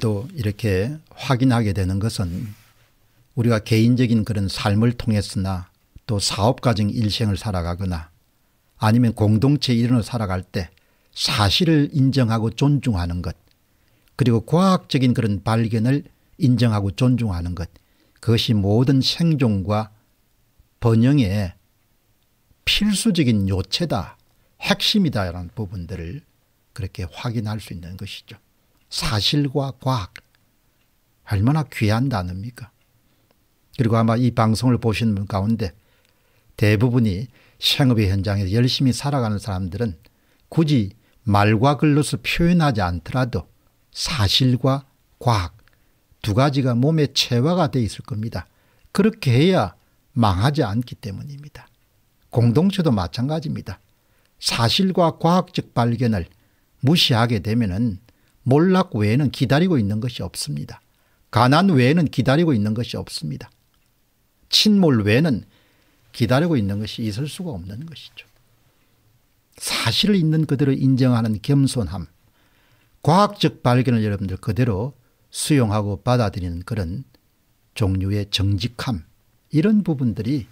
사도 이렇게 확인하게 되는 것은 우리가 개인적인 그런 삶을 통해서나또 사업가정 일생을 살아가거나 아니면 공동체 일원을 살아갈 때 사실을 인정하고 존중하는 것 그리고 과학적인 그런 발견을 인정하고 존중하는 것 그것이 모든 생존과 번영의 필수적인 요체다 핵심이다라는 부분들을 그렇게 확인할 수 있는 것이죠. 사실과 과학. 얼마나 귀한 단어입니까? 그리고 아마 이 방송을 보시분 가운데 대부분이 생업의 현장에서 열심히 살아가는 사람들은 굳이 말과 글로서 표현하지 않더라도 사실과 과학 두 가지가 몸에 체화가 돼 있을 겁니다. 그렇게 해야 망하지 않기 때문입니다. 공동체도 마찬가지입니다. 사실과 과학적 발견을 무시하게 되면 몰락 외에는 기다리고 있는 것이 없습니다. 가난 외에는 기다리고 있는 것이 없습니다. 침몰 외에는 기다리고 있는 것이 있을 수가 없는 것이죠. 사실을 있는 그대로 인정하는 겸손함, 과학적 발견을 여러분들 그대로 수용하고 받아들이는 그런 종류의 정직함, 이런 부분들이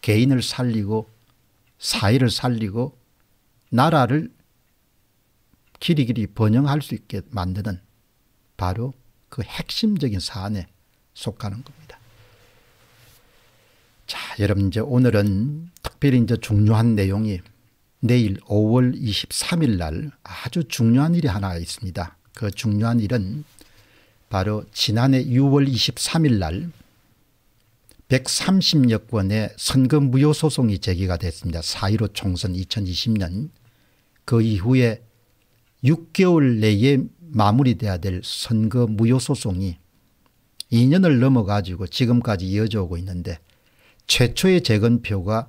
개인을 살리고 사회를 살리고 나라를 살리고 길이 길이 번영할 수 있게 만드는 바로 그 핵심적인 사안에 속하는 겁니다. 자, 여러분 이제 오늘은 특별히 이제 중요한 내용이 내일 5월 23일 날 아주 중요한 일이 하나 있습니다. 그 중요한 일은 바로 지난해 6월 23일 날 130여 건의 선거 무효 소송이 제기가 됐습니다. 4.15 총선 2020년 그 이후에 6개월 내에 마무리돼야 될 선거 무효 소송이 2년을 넘어가지고 지금까지 이어져 오고 있는데 최초의 재건표가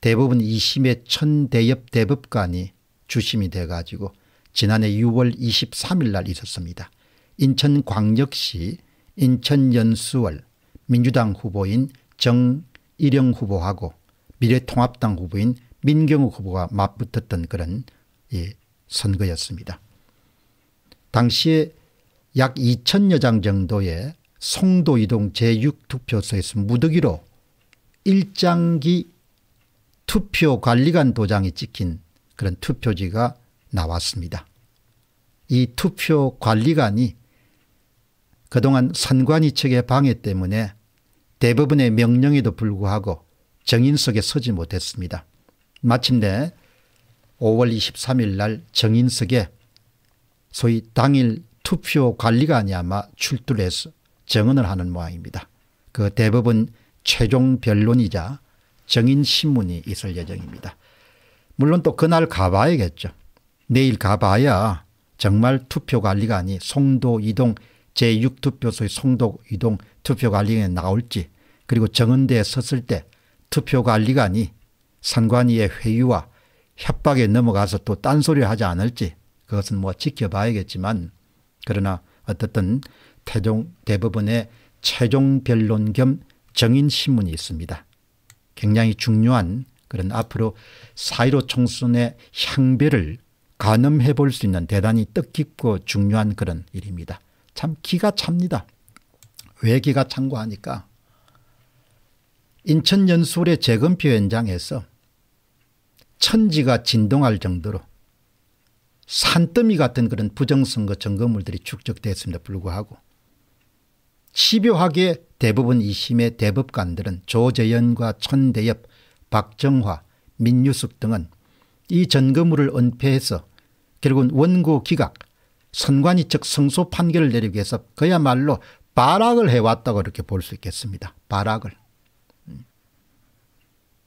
대법원 2심의 천대엽 대법관이 주심이 돼가지고 지난해 6월 23일 날 있었습니다. 인천광역시 인천연수월 민주당 후보인 정일영 후보하고 미래통합당 후보인 민경욱 후보가 맞붙었던 그런 예, 선거였습니다. 당시에 약 2천여 장 정도의 송도 이동 제6투표소에서 무더기로 일장기 투표관리관 도장이 찍힌 그런 투표지가 나왔습니다. 이 투표관리관이 그동안 선관위 측의 방해 때문에 대부분의 명령에도 불구하고 정인석에 서지 못했습니다. 마침내 5월 23일 날 정인석에 소위 당일 투표 관리관이아마 출두를 해서 정언을 하는 모양입니다. 그 대법원 최종 변론이자 정인신문이 있을 예정입니다. 물론 또 그날 가봐야겠죠. 내일 가봐야 정말 투표관리가 아 송도 이동 제6투표소의 송도 이동 투표관리에 나올지 그리고 정은대에 섰을 때 투표관리가 아니 관위의 회의와 협박에 넘어가서 또 딴소리 하지 않을지 그것은 뭐 지켜봐야겠지만 그러나 어떻든 태종 대법원의 최종 변론 겸 정인신문이 있습니다. 굉장히 중요한 그런 앞으로 사1로 총선의 향배를 가늠해 볼 수 있는 대단히 뜻깊고 중요한 그런 일입니다. 참 기가 찹니다. 왜 기가 찬고 하니까 인천 연수의 재건표 현장에서 천지가 진동할 정도로 산더미 같은 그런 부정선거 점검물들이 축적됐음에도 불구하고 집요하게 대부분 2심의 대법관들은 조재현과 천대엽, 박정화, 민유숙 등은 이 전거물을 은폐해서 결국은 원고 기각, 선관위 측 성소 판결을 내리기 위해서 그야말로 발악을 해왔다고 이렇게 볼 수 있겠습니다. 발악을.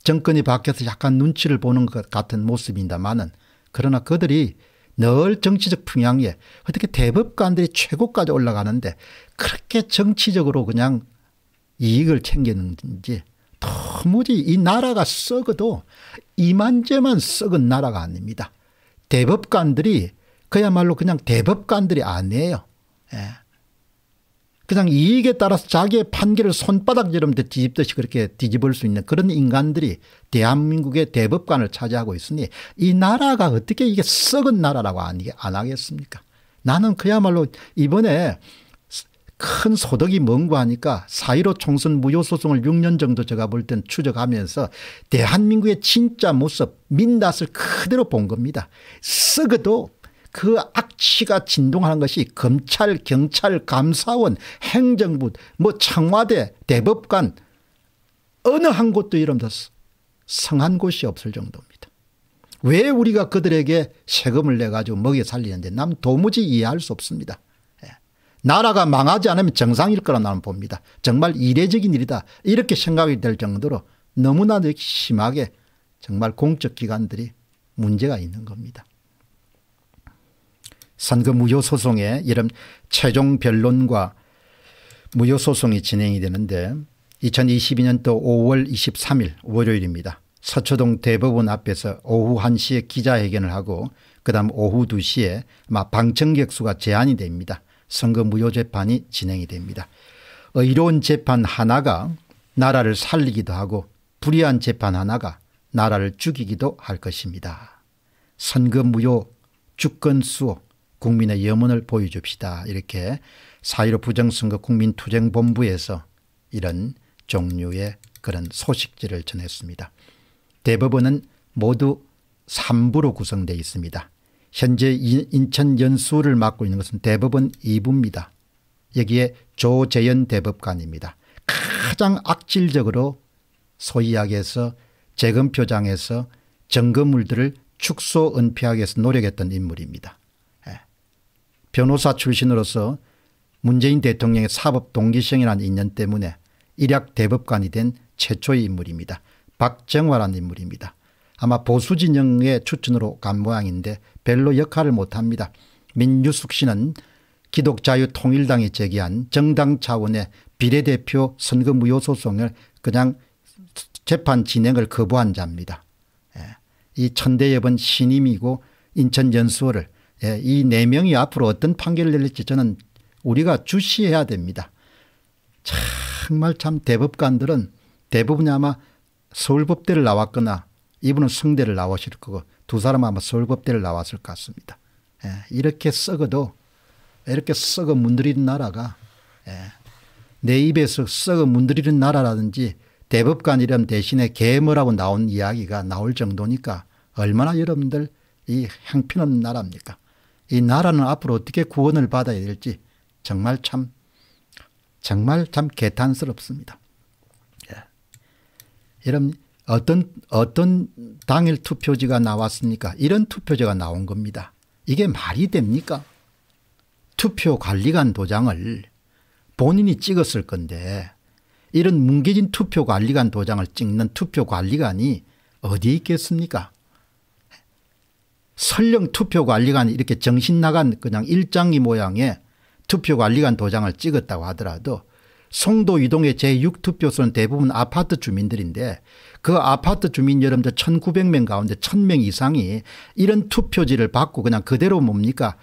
정권이 바뀌어서 약간 눈치를 보는 것 같은 모습입니다만은 그러나 그들이 늘 정치적 풍향에 어떻게 대법관들이 최고까지 올라가는데 그렇게 정치적으로 그냥 이익을 챙기는지 도무지 이 나라가 썩어도 이만저만 썩은 나라가 아닙니다. 대법관들이 그야말로 그냥 대법관들이 아니에요. 예. 그냥 이익에 따라서 자기의 판결을 손바닥름럼 뒤집듯이 그렇게 뒤집을 수 있는 그런 인간들이 대한민국의 대법관을 차지하고 있으니 이 나라가 어떻게 이게 썩은 나라라고 안, 하겠습니까 나는 그야말로 이번에 큰 소득이 뭔구하니까 사1로 총선 무효소송을 6년 정도 제가 볼 땐 추적하면서 대한민국의 진짜 모습 민낯을 그대로 본 겁니다. 썩어도 그 악취가 진동하는 것이 검찰, 경찰, 감사원, 행정부, 뭐 청와대, 대법관 어느 한 곳도 이름도 성한 곳이 없을 정도입니다. 왜 우리가 그들에게 세금을 내가지고 먹여 살리는데 난 도무지 이해할 수 없습니다. 예. 나라가 망하지 않으면 정상일 거라 나는 봅니다. 정말 이례적인 일이다 이렇게 생각이 될 정도로 너무나도 심하게 정말 공적기관들이 문제가 있는 겁니다. 선거 무효 소송에 이런 최종 변론과 무효 소송이 진행이 되는데 2022년도 5월 23일 월요일입니다. 서초동 대법원 앞에서 오후 1시에 기자회견을 하고 그다음 오후 2시에 방청객 수가 제한이 됩니다. 선거 무효 재판이 진행이 됩니다. 의로운 재판 하나가 나라를 살리기도 하고 불의한 재판 하나가 나라를 죽이기도 할 것입니다. 선거 무효 주권 수호 국민의 염원을 보여줍시다. 이렇게 4 1 5 부정선거 국민투쟁본부에서 이런 종류의 그런 소식지를 전했습니다. 대법원은 모두 3부로 구성되어 있습니다. 현재 인천 연수를 맡고 있는 것은 대법원 2부입니다. 여기에 조재현 대법관입니다. 가장 악질적으로 소위 약에서 재검표장에서 점거물들을 축소 은폐하기 위해서 노력했던 인물입니다. 변호사 출신으로서 문재인 대통령의 사법 동기성이라는 인연 때문에 일약 대법관이 된 최초의 인물입니다. 박정화라는 인물입니다. 아마 보수진영의 추천으로 간 모양인데 별로 역할을 못합니다. 민유숙 씨는 기독자유통일당이 제기한 정당 차원의 비례대표 선거 무효 소송을 그냥 재판 진행을 거부한 자입니다. 예. 이 천대엽은 신임이고 인천연수원을 예, 이 네 명이 앞으로 어떤 판결을 내릴지 저는 우리가 주시해야 됩니다. 정말 참 대법관들은 대부분이 아마 서울법대를 나왔거나 이분은 성대를 나오실 거고 두 사람 아마 서울법대를 나왔을 것 같습니다. 예, 이렇게 썩어도 이렇게 썩어 문드리는 나라가 예, 내 입에서 썩어 문드리는 나라라든지 대법관이름 대신에 개모라고 나온 이야기가 나올 정도니까 얼마나 여러분들 이형편는 나라입니까? 이 나라는 앞으로 어떻게 구원을 받아야 될지 정말 참 정말 참 개탄스럽습니다. 예. 여러분 어떤 어떤 당일 투표지가 나왔습니까? 이런 투표지가 나온 겁니다. 이게 말이 됩니까? 투표 관리관 도장을 본인이 찍었을 건데 이런 뭉개진 투표 관리관 도장을 찍는 투표 관리관이 어디 있겠습니까? 설령 투표관리관 이렇게 정신 나간 그냥 일장이 모양의 투표관리관 도장을 찍었다고 하더라도 송도 이동의 제6투표소는 대부분 아파트 주민들인데 그 아파트 주민 여러분들 1900명 가운데 1000명 이상이 이런 투표지를 받고 그냥 그대로 뭡니까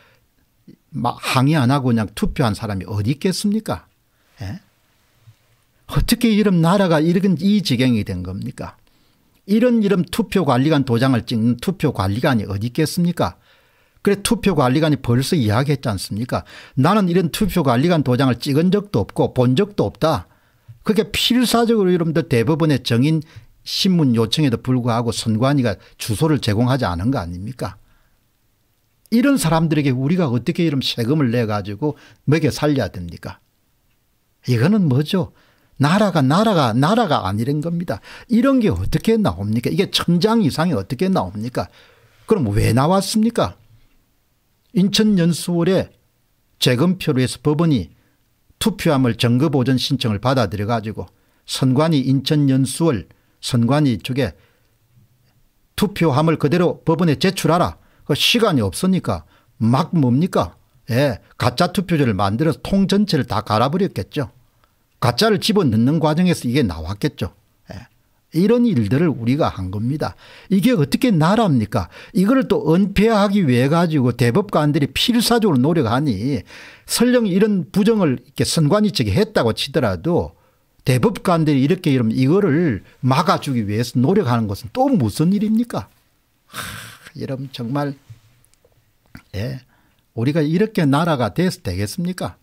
막 항의 안 하고 그냥 투표한 사람이 어디 있겠습니까 예? 어떻게 이런 나라가 이런 이 지경이 된 겁니까 이런 이름 투표관리관 도장을 찍는 투표관리관이 어디 있겠습니까 그래 투표관리관이 벌써 이야기했지 않습니까 나는 이런 투표관리관 도장을 찍은 적도 없고 본 적도 없다. 그게 필사적으로 여러분들 대법원의 정인 신문 요청에도 불구하고 선관위가 주소를 제공하지 않은 거 아닙니까 이런 사람들에게 우리가 어떻게 이런 세금을 내 가지고 먹여 살려야 됩니까 이거는 뭐죠 나라가 나라가 나라가 아니란 겁니다. 이런 게 어떻게 나옵니까? 이게 천장 이상이 어떻게 나옵니까? 그럼 왜 나왔습니까? 인천연수원에 재검표로 해서 법원이 투표함을 정거보전 신청을 받아들여 가지고 선관위 인천연수월 선관위 쪽에 투표함을 그대로 법원에 제출하라. 그 시간이 없으니까 막 뭡니까? 예, 가짜 투표지를 만들어서 통 전체를 다 갈아버렸겠죠. 가짜를 집어넣는 과정에서 이게 나왔겠죠. 예. 이런 일들을 우리가 한 겁니다. 이게 어떻게 나라입니까? 이거또 은폐하기 위해 가지고 대법관들이 필사적으로 노력하니 설령 이런 부정을 이렇게 선관위 측이 했다고 치더라도 대법관들이 이렇게 이러면 이거를 막아주기 위해서 노력하는 것은 또 무슨 일입니까? 하, 여러분 정말 예, 우리가 이렇게 나라가 돼서 되겠습니까?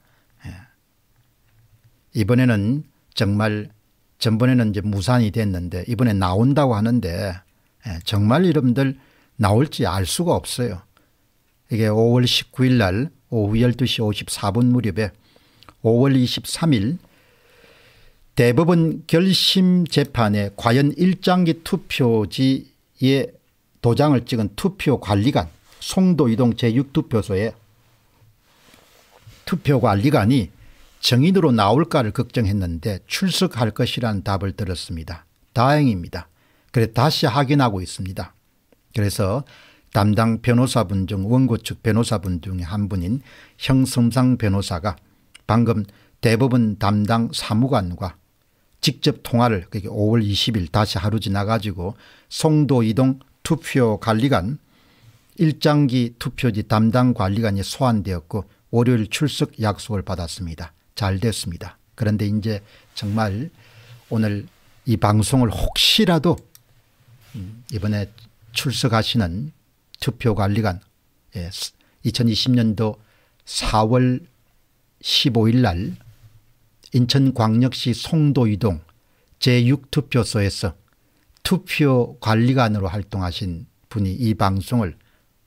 이번에는 정말 전번에는 이제 무산이 됐는데 이번에 나온다고 하는데 예, 정말 이름들 나올지 알 수가 없어요. 이게 5월 19일 날 오후 12시 54분 무렵에 5월 23일 대법원 결심 재판에 과연 일장기 투표지에 도장을 찍은 투표관리관 송도이동 제6투표소에 투표관리관이 정인으로 나올까를 걱정했는데 출석할 것이라는 답을 들었습니다. 다행입니다. 그래 다시 확인하고 있습니다. 그래서 담당 변호사분 중 원고 측 변호사분 중에 한 분인 형성상 변호사가 방금 대법원 담당 사무관과 직접 통화를 그게 5월 20일 다시 하루 지나가지고 송도 이동 투표 관리관 일장기 투표지 담당 관리관이 소환되었고 월요일 출석 약속을 받았습니다. 잘 됐습니다. 그런데 이제 정말 오늘 이 방송을 혹시라도 음, 이번에 출석하시는 투표관리관 2020년도 4월 15일 날 인천광역시 송도이동 제6투표소에서 투표관리관으로 활동하신 분이 이 방송을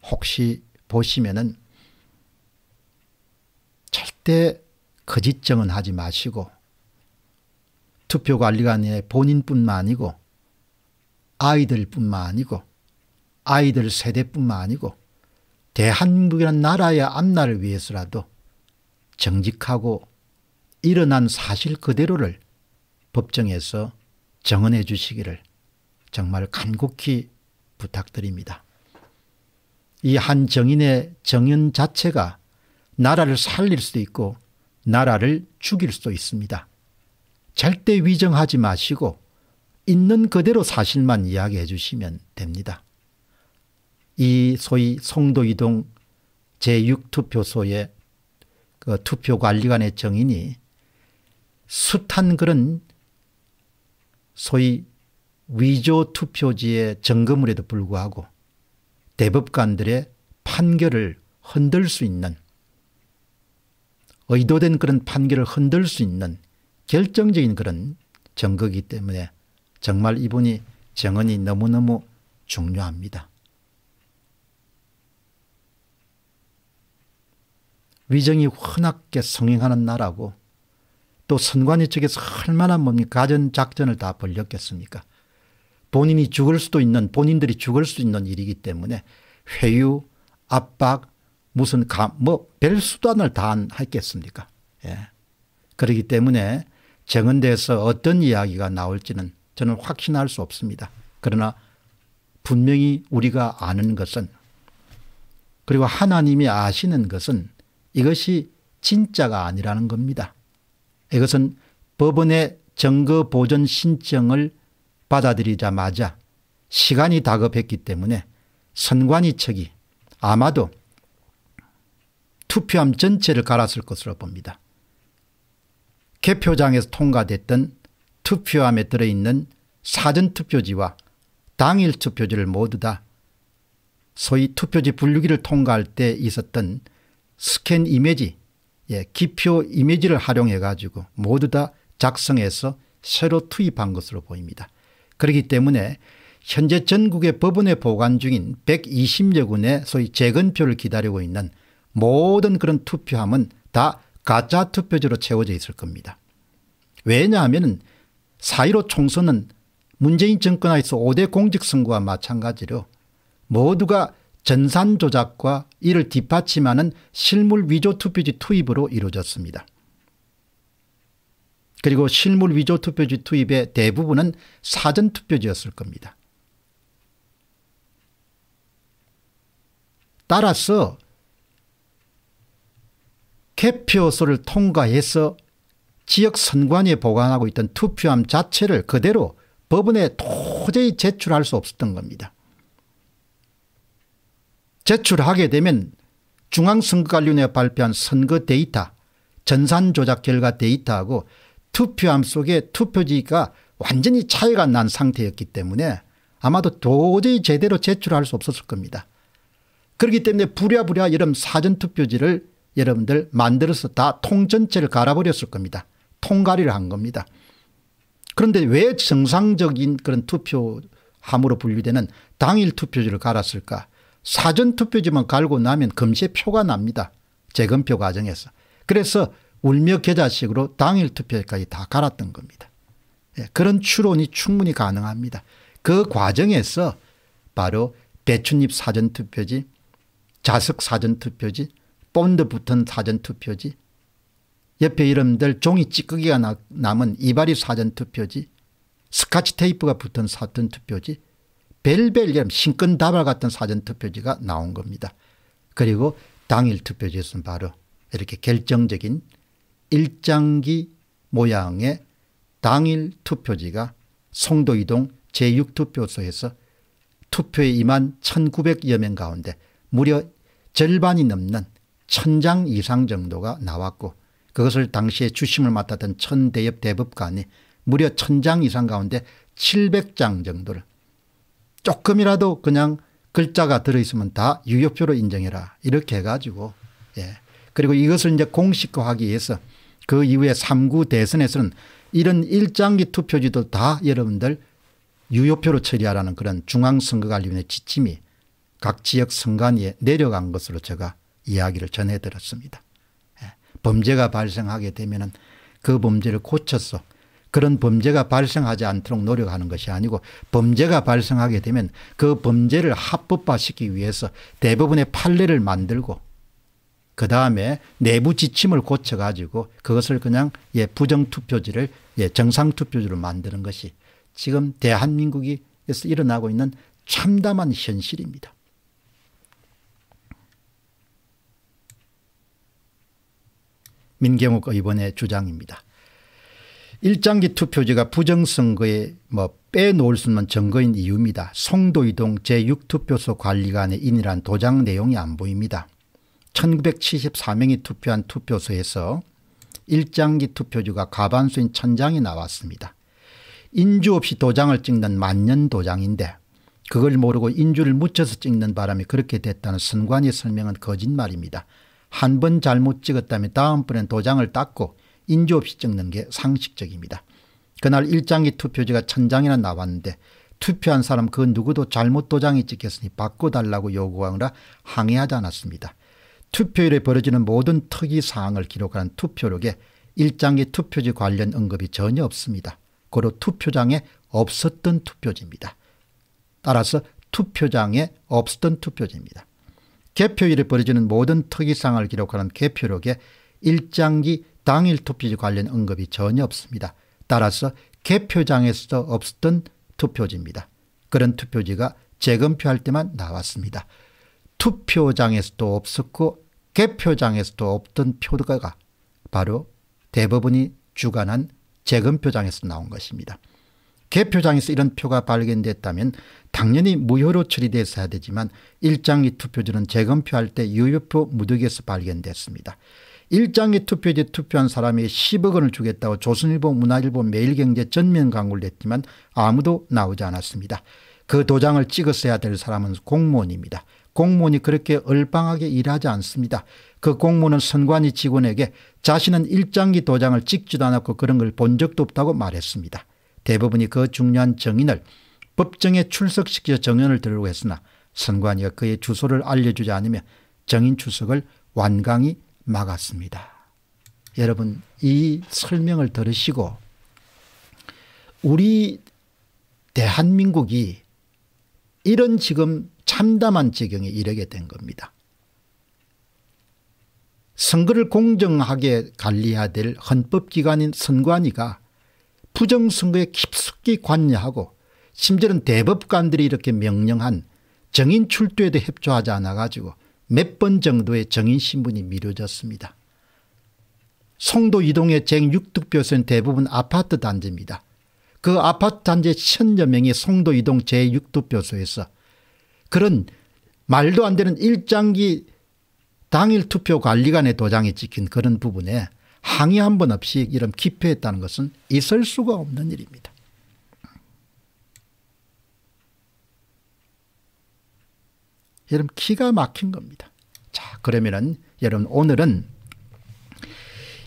혹시 보시면은 절대 거짓정은 하지 마시고 투표관리관의 본인뿐만 아니고 아이들뿐만 아니고 아이들 세대뿐만 아니고 대한민국이란 나라의 앞날을 위해서라도 정직하고 일어난 사실 그대로를 법정에서 정언해 주시기를 정말 간곡히 부탁드립니다. 이 한 정인의 정연 자체가 나라를 살릴 수도 있고 나라를 죽일 수도 있습니다. 절대 위정하지 마시고 있는 그대로 사실만 이야기해 주시면 됩니다. 이 소위 송도이동 제6투표소의 그 투표관리관의 정인이 숱한 그런 소위 위조 투표지의 점검을에도 불구하고 대법관들의 판결을 흔들 수 있는 의도된 그런 판결을 흔들 수 있는 결정적인 그런 증거이기 때문에 정말 이분이 정언이 너무너무 중요합니다. 위정이 흔하게 성행하는 나라고 또 선관위 측에서 얼마나 뭡니까 가전작전을 다 벌렸겠습니까. 본인이 죽을 수도 있는 본인들이 죽을 수 있는 일이기 때문에 회유, 압박, 무슨 뭐 별 수단을 다 했겠습니까? 예. 그렇기 때문에 정은대에서 어떤 이야기가 나올지는 저는 확신할 수 없습니다. 그러나 분명히 우리가 아는 것은 그리고 하나님이 아시는 것은 이것이 진짜가 아니라는 겁니다. 이것은 법원의 증거 보존 신청을 받아들이자마자 시간이 다급했기 때문에 선관위 측이 아마도 투표함 전체를 갈았을 것으로 봅니다. 개표장에서 통과됐던 투표함에 들어있는 사전투표지와 당일투표지를 모두 다 소위 투표지 분류기를 통과할 때 있었던 스캔 이미지 예, 기표 이미지를 활용해 가지고 모두 다 작성해서 새로 투입한 것으로 보입니다. 그렇기 때문에 현재 전국의 법원에 보관 중인 120여 군의 소위 재건표를 기다리고 있는 모든 그런 투표함은 다 가짜 투표지로 채워져 있을 겁니다. 왜냐하면 4.15 총선은 문재인 정권 하에서 5대 공직선거와 마찬가지로 모두가 전산 조작과 이를 뒷받침하는 실물 위조 투표지 투입으로 이루어졌습니다. 그리고 실물 위조 투표지 투입의 대부분은 사전 투표지였을 겁니다. 따라서 개표소를 통과해서 지역 선관위에 보관하고 있던 투표함 자체를 그대로 법원에 도저히 제출할 수 없었던 겁니다. 제출하게 되면 중앙선거관리위원회 발표한 선거 데이터 전산 조작 결과 데이터하고 투표함 속에 투표지가 완전히 차이가 난 상태였기 때문에 아마도 도저히 제대로 제출할 수 없었을 겁니다. 그렇기 때문에 부랴부랴 이런 사전투표지를 여러분들 만들어서 다 통 전체를 갈아버렸을 겁니다. 통갈이를 한 겁니다. 그런데 왜 정상적인 그런 투표함으로 분류되는 당일 투표지를 갈았을까 사전 투표지만 갈고 나면 금세 표가 납니다. 재검표 과정에서. 그래서 울며 계좌식으로 당일 투표까지 다 갈았던 겁니다. 예, 그런 추론이 충분히 가능합니다. 그 과정에서 바로 대춘잎 사전투표지, 자석 사전투표지, 본드 붙은 사전투표지 옆에 이름들 종이 찌꺼기가 나, 남은 이발이 사전투표지 스카치 테이프가 붙은 사전투표지 벨벨 이름 신끈다발 같은 사전투표지가 나온 겁니다. 그리고 당일 투표지에서는 바로 이렇게 결정적인 일장기 모양의 당일 투표지가 송도이동 제6투표소에서 투표에 임한 1900여 명 가운데 무려 절반이 넘는 천장 이상 정도가 나왔고 그것을 당시에 주심을 맡았던 천대엽 대법관이 무려 천장 이상 가운데 700장 정도를 조금이라도 그냥 글자가 들어있으면 다 유효표로 인정해라 이렇게 해가지고 예. 그리고 이것을 이제 공식화하기 위해서 그 이후에 3구 대선에서는 이런 일장기 투표지도 다 여러분들 유효표로 처리하라는 그런 중앙선거관리위원회 지침이 각 지역 선관위에 내려간 것으로 제가 이야기를 전해 들었습니다. 예. 범죄가 발생하게 되면 그 범죄를 고쳐서 그런 범죄가 발생하지 않도록 노력하는 것이 아니고 범죄가 발생하게 되면 그 범죄를 합법화시키기 위해서 대부분의 판례를 만들고 그 다음에 내부 지침을 고쳐가지고 그것을 그냥 예, 부정투표지를 예, 정상투표지로 만드는 것이 지금 대한민국에 일어나고 있는 참담한 현실입니다. 민경욱 의원의 주장입니다. 일장기 투표지가 부정선거에 뭐 빼놓을 수 있는 증거인 이유입니다. 송도이동 제6투표소 관리관의 인이란 도장 내용이 안 보입니다. 1974명이 투표한 투표소에서 일장기 투표지가 과반수인 천장이 나왔습니다. 인주 없이 도장을 찍는 만년 도장인데 그걸 모르고 인주를 묻혀서 찍는 바람에 그렇게 됐다는 선관위 설명은 거짓말입니다. 한번 잘못 찍었다면 다음번엔 도장을 닦고 인조 없이 찍는 게 상식적입니다. 그날 일장기 투표지가 천장이나 나왔는데 투표한 사람 그 누구도 잘못 도장이 찍혔으니 바꿔달라고 요구하느라 항의하지 않았습니다. 투표일에 벌어지는 모든 특이 사항을 기록한 투표록에 일장기 투표지 관련 언급이 전혀 없습니다. 고로 투표장에 없었던 투표지입니다. 따라서 투표장에 없었던 투표지입니다. 개표일에 벌어지는 모든 특이사항을 기록하는 개표록에 일장기 당일 투표지 관련 언급이 전혀 없습니다. 따라서 개표장에서도 없었던 투표지입니다. 그런 투표지가 재검표할 때만 나왔습니다. 투표장에서도 없었고 개표장에서도 없던 표가 바로 대부분이 주관한 재검표장에서 나온 것입니다. 개표장에서 이런 표가 발견됐다면 당연히 무효로 처리됐어야 되지만 일장기 투표지는 재검표할 때 유효표 무더기에서 발견됐습니다. 일장기 투표지 투표한 사람이 10억 원을 주겠다고 조선일보 문화일보 매일경제 전면 광고를 냈지만 아무도 나오지 않았습니다. 그 도장을 찍었어야 될 사람은 공무원입니다. 공무원이 그렇게 얼빵하게 일하지 않습니다. 그 공무원은 선관위 직원에게 자신은 일장기 도장을 찍지도 않았고 그런 걸 본 적도 없다고 말했습니다. 대부분이 그 중요한 정인을 법정에 출석시켜 정연을 들으려고 했으나 선관위가 그의 주소를 알려주지 않으며 정인 출석을 완강히 막았습니다. 여러분 이 설명을 들으시고 우리 대한민국이 이런 지금 참담한 지경에 이르게 된 겁니다. 선거를 공정하게 관리해야 될 헌법기관인 선관위가 부정선거에 깊숙이 관여하고 심지어는 대법관들이 이렇게 명령한 정인 출두에도 협조하지 않아 가지고 몇 번 정도의 정인 신분이 미뤄졌습니다. 송도 이동의 제6득표소 대부분 아파트 단지입니다. 그 아파트 단지 천여 명이 송도 이동 제6득표소에서 그런 말도 안 되는 일장기 당일 투표 관리관의 도장이 찍힌 그런 부분에 항의 한 번 없이 이런 기표했다는 것은 있을 수가 없는 일입니다. 여러분 기가 막힌 겁니다. 자 그러면은 여러분 오늘은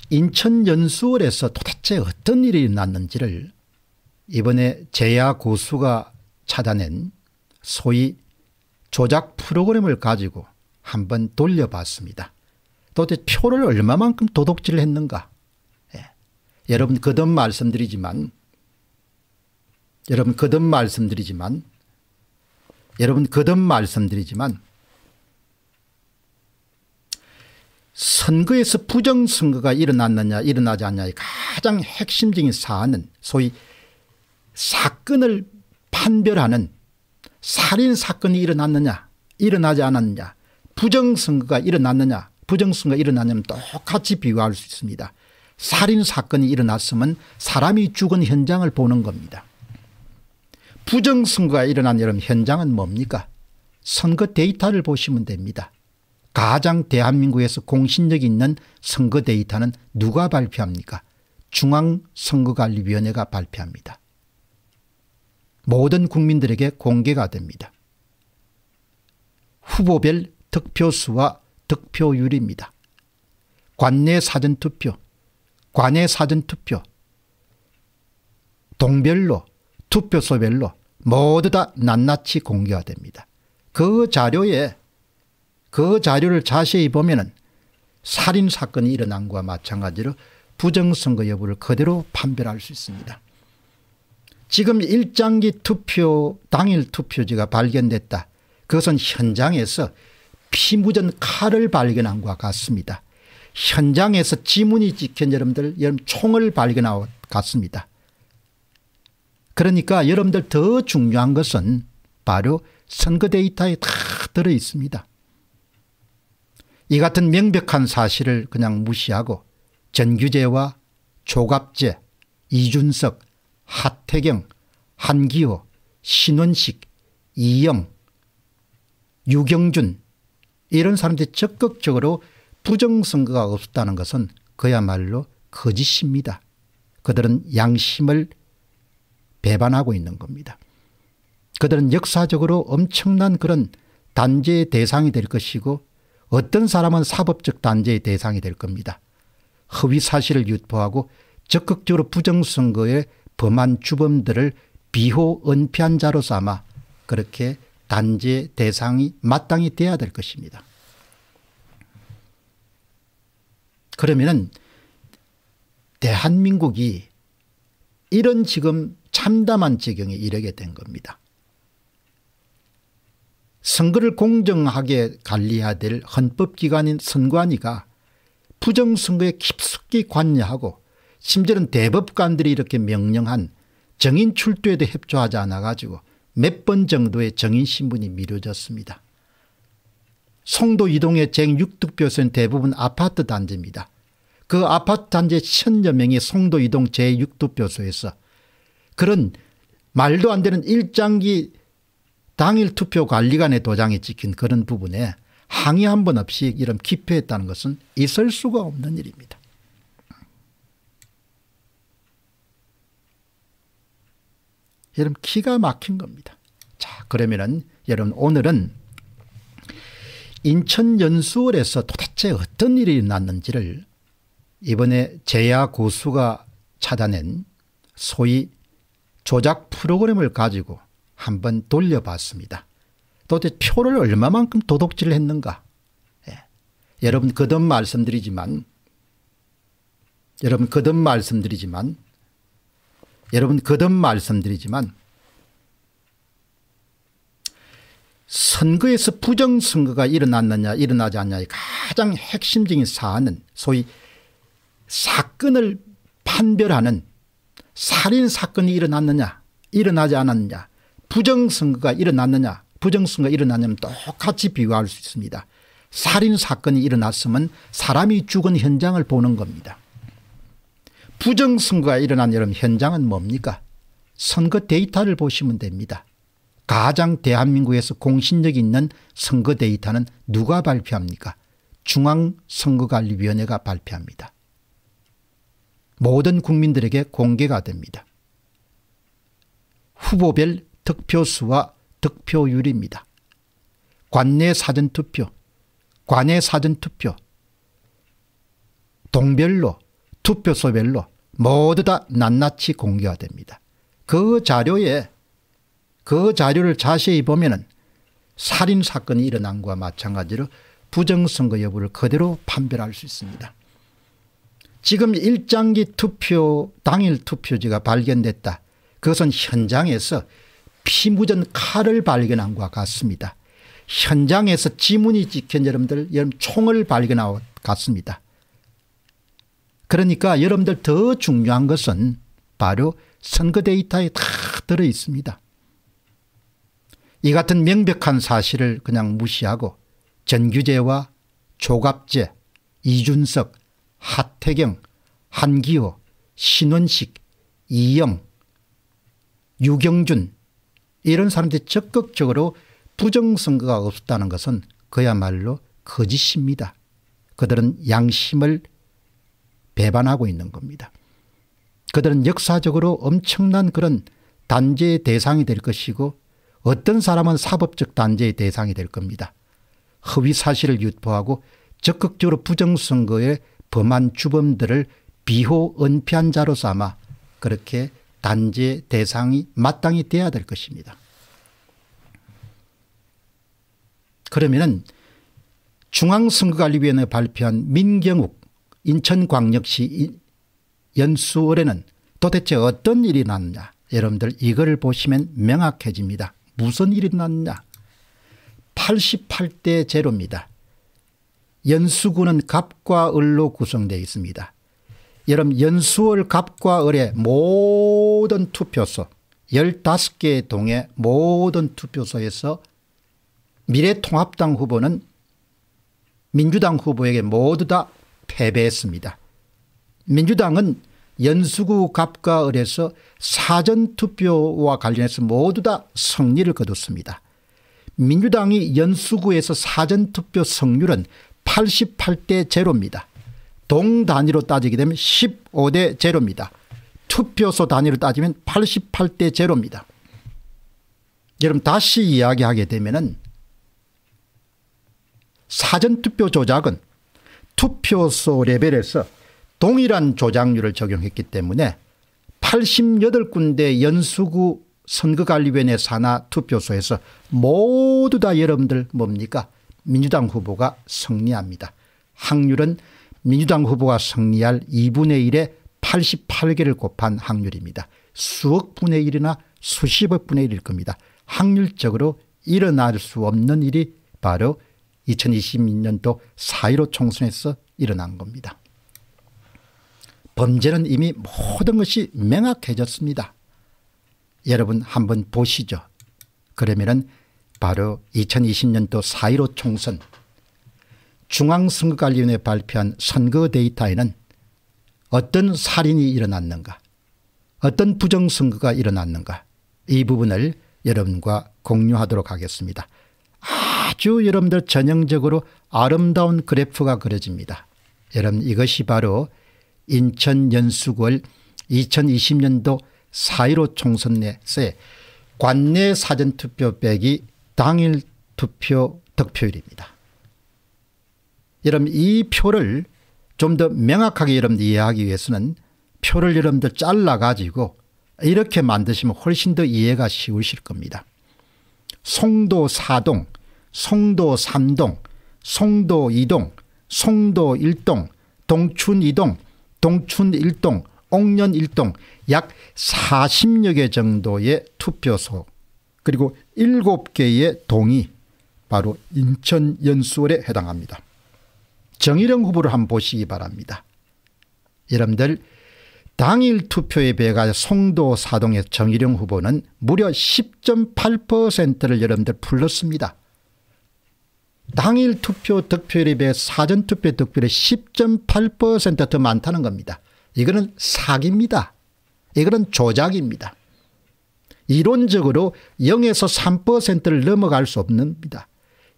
인천연수원에서 도대체 어떤 일이 났는지를 이번에 제야 고수가 찾아낸 소위 조작 프로그램을 가지고 한번 돌려봤습니다. 도대체 표를 얼마만큼 도둑질을 했는가. 예. 여러분 거듭 말씀드리지만 여러분 거듭 말씀드리지만 여러분 거듭 말씀드리지만 선거에서 부정선거가 일어났느냐 일어나지 않냐의 가장 핵심적인 사안은 소위 사건을 판별하는 살인사건이 일어났느냐 일어나지 않았느냐 부정선거가 일어났느냐 부정선거가 일어나냐면 똑같이 비유할 수 있습니다. 살인사건이 일어났으면 사람이 죽은 현장을 보는 겁니다. 부정선거가 일어난 여름 현장은 뭡니까 선거 데이터를 보시면 됩니다. 가장 대한민국에서 공신력 있는 선거 데이터는 누가 발표합니까 중앙선거관리위원회가 발표합니다. 모든 국민들에게 공개가 됩니다. 후보별 득표수와 득표율입니다. 관내 사전투표, 관내 사전투표, 동별로, 투표소별로 모두 다 낱낱이 공개가 됩니다. 그 자료에 그 자료를 자세히 보면은 살인 사건이 일어난 것과 마찬가지로 부정선거 여부를 그대로 판별할 수 있습니다. 지금 일장기 투표 당일 투표지가 발견됐다. 그것은 현장에서 피 묻은 칼을 발견한 것 같습니다. 현장에서 지문이 찍힌 여러분들 여러분 총을 발견하고 갔습니다. 그러니까 여러분들 더 중요한 것은 바로 선거 데이터에 다 들어 있습니다. 이 같은 명백한 사실을 그냥 무시하고 전규제와 조갑제, 이준석, 하태경, 한기호, 신원식, 이영, 유경준, 이런 사람들이 적극적으로 부정선거가 없었다는 것은 그야말로 거짓입니다. 그들은 양심을 배반하고 있는 겁니다. 그들은 역사적으로 엄청난 그런 단죄의 대상이 될 것이고 어떤 사람은 사법적 단죄의 대상이 될 겁니다. 허위 사실을 유포하고 적극적으로 부정선거에 범한 주범들을 비호 은폐한 자로 삼아 그렇게 단지의 대상이 마땅히 돼야 될 것입니다. 그러면은 대한민국이 이런 지금 참담한 지경에 이르게 된 겁니다. 선거를 공정하게 관리해야 될 헌법기관인 선관위가 부정선거에 깊숙이 관여하고 심지어는 대법관들이 이렇게 명령한 정인 출두에도 협조하지 않아가지고 몇번 정도의 정인 신분이 미뤄졌습니다. 송도 이동의 쟁6득표소 대부분 아파트 단지입니다. 그 아파트 단지 천여 명이 송도 이동 제6득표소에서 그런 말도 안 되는 일장기 당일 투표 관리관의 도장이 찍힌 그런 부분에 항의 한 번 없이 이런 기표했다는 것은 있을 수가 없는 일입니다. 여러분 기가 막힌 겁니다. 자 그러면은 여러분 오늘은 인천 연수원에서 도대체 어떤 일이 났는지를 이번에 재야 고수가 찾아낸 소위 조작 프로그램을 가지고 한번 돌려봤습니다. 도대체 표를 얼마만큼 도둑질을 했는가. 예. 여러분 거듭 말씀드리지만 여러분 거듭 말씀드리지만 여러분 거듭 말씀드리지만 선거에서 부정선거가 일어났느냐 일어나지 않냐의 가장 핵심적인 사안은 소위 사건을 판별하는 살인사건이 일어났느냐 일어나지 않았느냐 부정선거가 일어났느냐 부정선거가 일어났냐면 똑같이 비교할 수 있습니다. 살인사건이 일어났으면 사람이 죽은 현장을 보는 겁니다. 부정선거가 일어난 이런 현장은 뭡니까 선거 데이터를 보시면 됩니다. 가장 대한민국에서 공신력 있는 선거 데이터는 누가 발표합니까 중앙선거관리위원회가 발표합니다. 모든 국민들에게 공개가 됩니다. 후보별 득표수와 득표율입니다. 관내 사전투표, 관내 사전투표, 동별로, 투표소별로 모두 다 낱낱이 공개가 됩니다. 그 자료에 그 자료를 자세히 보면 살인 사건이 일어난 것과 마찬가지로 부정선거 여부를 그대로 판별할 수 있습니다. 지금 일장기 투표 당일 투표지가 발견됐다. 그것은 현장에서 피무전 칼을 발견한 것과 같습니다. 현장에서 지문이 찍힌 여러분들 여러분 총을 발견하고 같습니다. 그러니까 여러분들 더 중요한 것은 바로 선거 데이터에 다 들어 있습니다. 이 같은 명백한 사실을 그냥 무시하고 전규제와 조갑제, 이준석, 하태경, 한기호, 신원식, 이영, 유경준 이런 사람들이 적극적으로 부정선거가 없었다는 것은 그야말로 거짓입니다. 그들은 양심을 배반하고 있는 겁니다. 그들은 역사적으로 엄청난 그런 단죄의 대상이 될 것이고 어떤 사람은 사법적 단죄의 대상이 될 겁니다. 허위 사실을 유포하고 적극적으로 부정선거에 범한 주범들을 비호 은폐한 자로 삼아 그렇게 단죄 대상이 마땅히 돼야 될 것입니다. 그러면 중앙선거관리위원회 발표한 민경욱 인천광역시 연수월에는 도대체 어떤 일이 났냐 여러분들 이걸 보시면 명확해집니다. 무슨 일이 났냐 88대 제로입니다. 연수구는 갑과 을로 구성되어 있습니다. 여러분 연수월 갑과 을의 모든 투표소 15개의 동의 모든 투표소에서 미래통합당 후보는 민주당 후보에게 모두 다 패배했습니다. 민주당은 연수구 갑과 을에서 사전투표와 관련해서 모두 다 승리를 거뒀습니다. 민주당이 연수구에서 사전투표 승률은 88대 제입니다동 단위로 따지게 되면 15대 제입니다 투표소 단위로 따지면 88대 제입니다 여러분 다시 이야기하게 되면 사전투표 조작은 투표소 레벨에서 동일한 조작률을 적용했기 때문에 88군데 연수구 선거관리위원회 산하 투표소에서 모두 다 여러분들 뭡니까 민주당 후보가 승리합니다. 확률은 민주당 후보가 승리할 2분의 1에 88개를 곱한 확률입니다. 수억 분의 1이나 수십억 분의 1일 겁니다. 확률적으로 일어날 수 없는 일이 바로 2022년도 4.15 총선에서 일어난 겁니다. 범죄는 이미 모든 것이 명확해졌습니다. 여러분 한번 보시죠. 그러면 바로 2020년도 4.15 총선 중앙선거관리위원회 발표한 선거 데이터에는 어떤 살인이 일어났는가 어떤 부정선거가 일어났는가 이 부분을 여러분과 공유하도록 하겠습니다. 아주 여러분들 전형적으로 아름다운 그래프가 그려집니다. 여러분 이것이 바로 인천 연수구월 2020년도 4.15 총선에서의 관내 사전투표 빼기 당일 투표 득표율입니다. 여러분 이 표를 좀 더 명확하게 여러분 이해하기 위해서는 표를 여러분들 잘라가지고 이렇게 만드시면 훨씬 더 이해가 쉬우실 겁니다. 송도 사동 송도 3동, 송도 2동, 송도 1동, 동춘 2동, 동춘 1동, 옥년 1동 약 40여 개 정도의 투표소 그리고 7개의 동이 바로 인천 연수원에 해당합니다. 정일영 후보를 한번 보시기 바랍니다. 여러분들 당일 투표에 배가 송도 사동의 정일영 후보는 무려 10.8%를 여러분들 불렀습니다 당일 투표 득표율에 비해 사전 투표 득표율이 10.8%더 많다는 겁니다. 이거는 사기입니다. 이거는 조작입니다. 이론적으로 0에서 3%를 넘어갈 수 없습니다.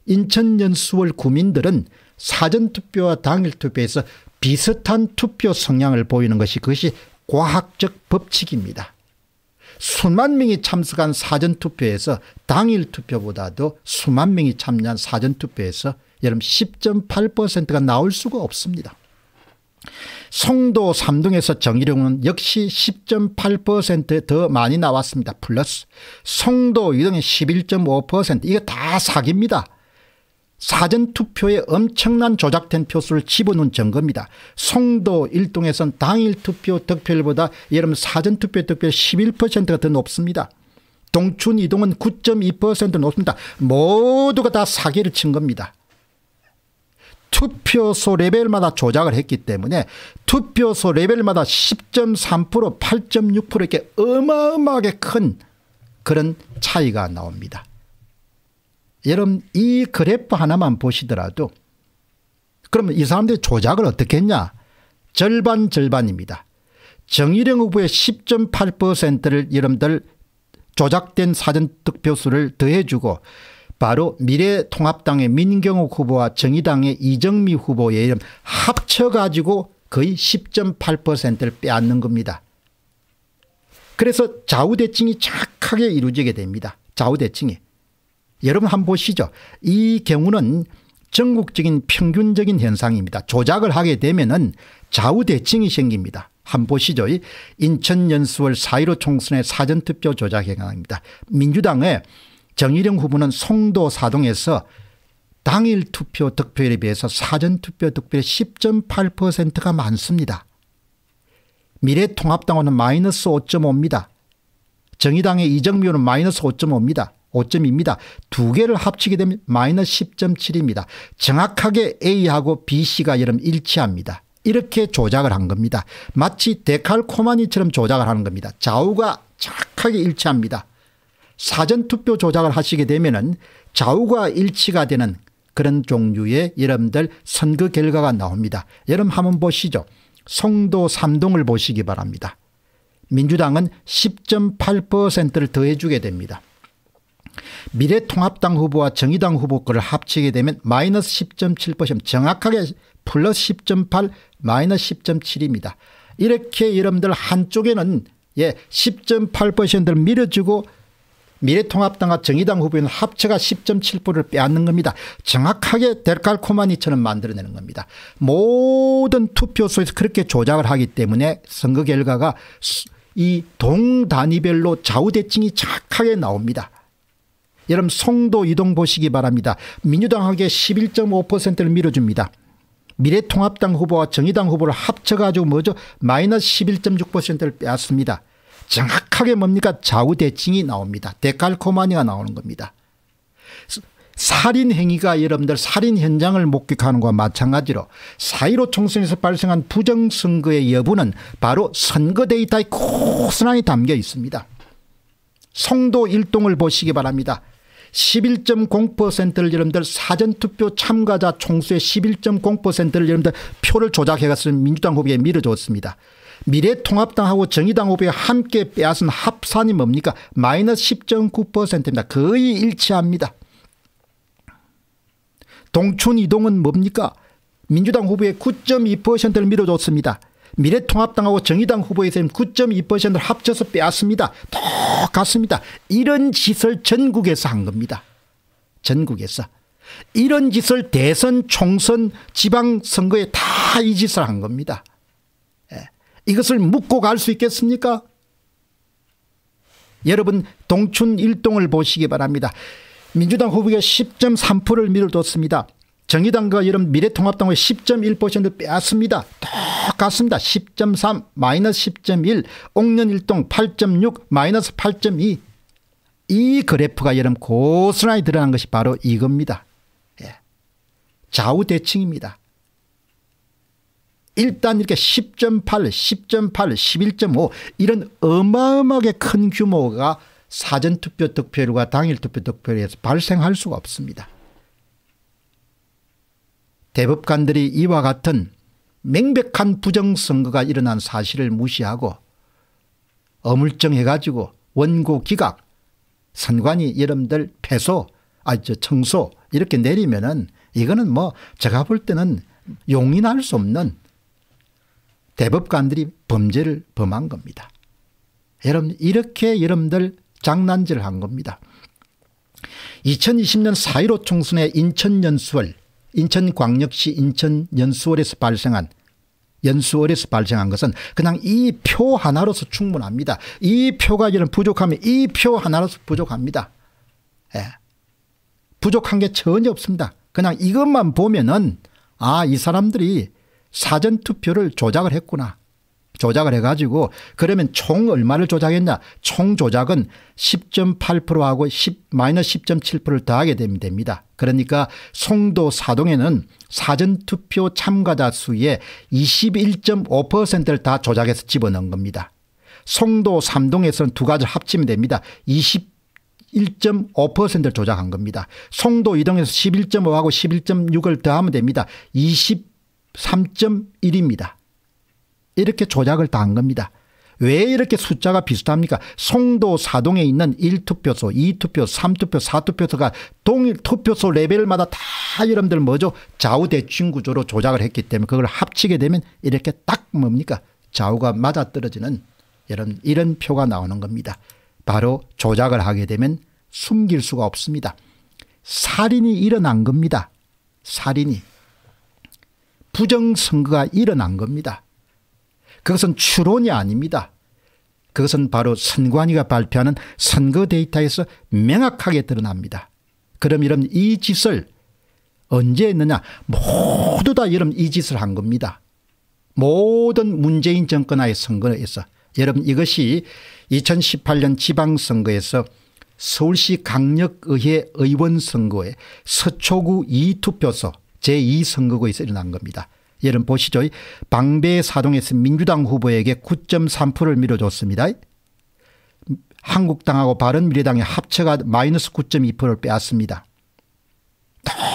인천년 1월 구민들은 사전투표와 당일투표에서 비슷한 투표 성향을 보이는 것이 그것이 과학적 법칙입니다. 수만 명이 참석한 사전투표에서 당일 투표보다도 수만 명이 참여한 사전투표에서 여러분 10.8%가 나올 수가 없습니다. 송도 3동에서 정의룡은 역시 10.8%더 많이 나왔습니다. 플러스 송도 2동에 11.5% 이거 다 사기입니다. 사전투표에 엄청난 조작된 표수를 집어넣은 증거입니다. 송도 일동에선 당일투표 득표율보다 여름 사전투표 득표율 11%가 더 높습니다. 동춘 이동은 9.2% 높습니다. 모두가 다 사기를 친 겁니다. 투표소 레벨마다 조작을 했기 때문에 투표소 레벨마다 10.3% 8.6% 이렇게 어마어마하게 큰 그런 차이가 나옵니다. 여러분 이 그래프 하나만 보시더라도 그러면 이 사람들이 조작을 어떻게 했냐 절반 절반입니다. 정일영 후보의 10.8%를 여러분들 조작된 사전득표수를 더해주고 바로 미래통합당의 민경욱 후보와 정의당의 이정미 후보의 이름 합쳐가지고 거의 10.8%를 빼앗는 겁니다. 그래서 좌우대칭이 착하게 이루어지게 됩니다. 좌우대칭이. 여러분 한 번 보시죠. 이 경우는 전국적인 평균적인 현상입니다. 조작을 하게 되면 은 좌우대칭이 생깁니다. 한번 보시죠. 인천 연수월 4.15 총선의 사전투표 조작 행황입니다. 민주당의 정일영 후보는 송도 사동에서 당일 투표 득표율에 비해서 사전투표 득표율 10.8%가 많습니다. 미래통합당은 원 마이너스 5.5입니다. 정의당의 이정미 원은 마이너스 5.5입니다. 5점입니다. 두 개를 합치게 되면 마이너스 10.7입니다. 정확하게 A하고 BC가 여러분 일치합니다. 이렇게 조작을 한 겁니다. 마치 데칼코마니처럼 조작을 하는 겁니다. 좌우가 정확하게 일치합니다. 사전투표 조작을 하시게 되면 은 좌우가 일치가 되는 그런 종류의 여러분들 선거 결과가 나옵니다. 여러분 한번 보시죠. 송도 3동을 보시기 바랍니다. 민주당은 10.8%를 더해주게 됩니다. 미래통합당 후보와 정의당 후보 거를 합치게 되면 마이너스 10.7% 정확하게 플러스 10.8 마이너스 10.7입니다. 이렇게 여러분들 한쪽에는 예 10.8%를 밀어주고 미래통합당과 정의당 후보는 합체가 10.7%를 빼앗는 겁니다. 정확하게 델칼코마니처럼 만들어내는 겁니다. 모든 투표소에서 그렇게 조작을 하기 때문에 선거 결과가 이 동단위별로 좌우대칭이 착하게 나옵니다. 여러분 송도 이동 보시기 바랍니다. 민주당하게 11.5%를 밀어줍니다. 미래통합당 후보와 정의당 후보를 합쳐가지고 뭐죠? 마이너스 11.6%를 빼앗습니다. 정확하게 뭡니까? 좌우대칭이 나옵니다. 데칼코마니가 나오는 겁니다. 살인 행위가 여러분들 살인 현장을 목격하는 것과 마찬가지로 4.15 총선에서 발생한 부정선거의 여부는 바로 선거 데이터에 고스란히 담겨 있습니다. 송도 일동을 보시기 바랍니다. 11.0%를 여러분들 사전투표 참가자 총수의 11.0%를 여러분들 표를 조작해갔으 민주당 후보에 밀어줬습니다. 미래통합당하고 정의당 후보에 함께 빼앗은 합산이 뭡니까? 마이너스 10.9%입니다. 거의 일치합니다. 동춘이동은 뭡니까? 민주당 후보에 9.2%를 밀어줬습니다. 미래통합당하고 정의당 후보에서는 9.2%를 합쳐서 빼앗습니다. 똑같습니다. 이런 짓을 전국에서 한 겁니다. 전국에서. 이런 짓을 대선, 총선, 지방선거에 다 이 짓을 한 겁니다. 예. 이것을 묻고 갈 수 있겠습니까? 여러분 동춘 일동을 보시기 바랍니다. 민주당 후보가 10.3%를 밀어뒀습니다. 정의당과 이런 미래통합당의 10.1% 빼앗습니다. 똑같습니다. 10.3 마이너스 10.1 옥년일동 8.6 마이너스 8.2 이 그래프가 여러분 고스란히 드러난 것이 바로 이겁니다. 예. 좌우대칭입니다. 일단 이렇게 10.8, 10.8, 11.5 이런 어마어마하게 큰 규모가 사전투표 득표율과 당일투표 득표율에서 발생할 수가 없습니다. 대법관들이 이와 같은 명백한 부정선거가 일어난 사실을 무시하고 어물쩡해 가지고 원고 기각 선관위 여러분들 패소 아저 청소 이렇게 내리면은 이거는 뭐 제가 볼 때는 용인할 수 없는 대법관들이 범죄를 범한 겁니다. 여러분 이렇게 여러분들 장난질 을한 겁니다. 2020년 4.15 총선의 인천 연수월 인천광역시 인천 연수월에서 발생한 연수월에서 발생한 것은 그냥 이 표 하나로서 충분합니다. 이 표가 이런 부족하면 이 표 하나로서 부족합니다. 예. 부족한 게 전혀 없습니다. 그냥 이것만 보면은 아이 사람들이 사전투표를 조작을 했구나. 조작을 해가지고 그러면 총 얼마를 조작했냐 총 조작은 10.8%하고 10, 마이너스 10.7%를 더하게 됩니다. 그러니까 송도 사동에는 사전투표 참가자 수의 21.5%를 다 조작해서 집어넣은 겁니다. 송도 삼동에서는 두 가지 합치면 됩니다. 21.5%를 조작한 겁니다. 송도 이동에서 11.5하고 11.6을 더하면 됩니다. 23.1입니다. 이렇게 조작을 다 한 겁니다. 왜 이렇게 숫자가 비슷합니까? 송도 사동에 있는 1투표소, 2투표, 3투표, 4투표소가 동일 투표소 레벨마다 다 여러분들 뭐죠? 좌우대칭 구조로 조작을 했기 때문에 그걸 합치게 되면 이렇게 딱 뭡니까? 좌우가 맞아떨어지는 이런 이런 표가 나오는 겁니다. 바로 조작을 하게 되면 숨길 수가 없습니다. 살인이 일어난 겁니다. 살인이. 부정선거가 일어난 겁니다. 그것은 추론이 아닙니다. 그것은 바로 선관위가 발표하는 선거 데이터에서 명확하게 드러납니다. 그럼 이런 이 짓을 언제 했느냐 모두 다 여러분 이 짓을 한 겁니다. 모든 문재인 정권하의 선거에서 여러분 이것이 2018년 지방선거에서 서울시 강력의회 의원선거에 서초구 2투표소 제2선거구에서 일어난 겁니다. 예를 보시죠. 방배 사동에서 민주당 후보에게 9.3%를 밀어줬습니다. 한국당하고 바른미래당의 합쳐가 마이너스 9.2%를 빼앗습니다.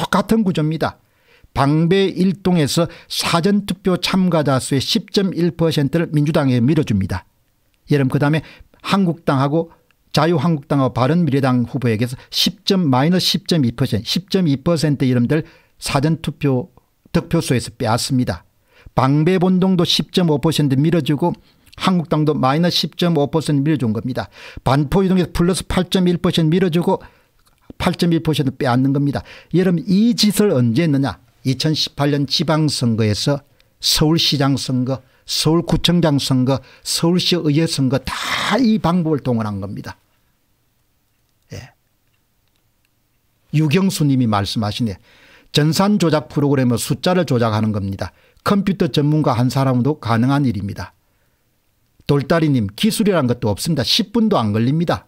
똑같은 구조입니다. 방배 1동에서 사전투표 참가자 수의 10.1%를 민주당에 밀어줍니다. 예를 그 다음에 한국당하고 자유한국당하고 바른미래당 후보에게서 10. 마이너스 10.2% 10.2% 이름들 사전투표 득표수에서 빼앗습니다. 방배본동도 10.5% 밀어주고 한국당도 마이너스 10.5% 밀어준 겁니다. 반포이동에서 플러스 8.1% 밀어주고 8.1% 빼앗는 겁니다. 여러분 이 짓을 언제 했느냐 2018년 지방선거에서 서울시장 선거 서울구청장 선거 서울시 의회 선거 다 이 방법을 동원한 겁니다. 예. 유경수 님이 말씀하시네 전산 조작 프로그램의 숫자를 조작하는 겁니다. 컴퓨터 전문가 한 사람도 가능한 일입니다. 돌다리님 기술이란 것도 없습니다. 10분도 안 걸립니다.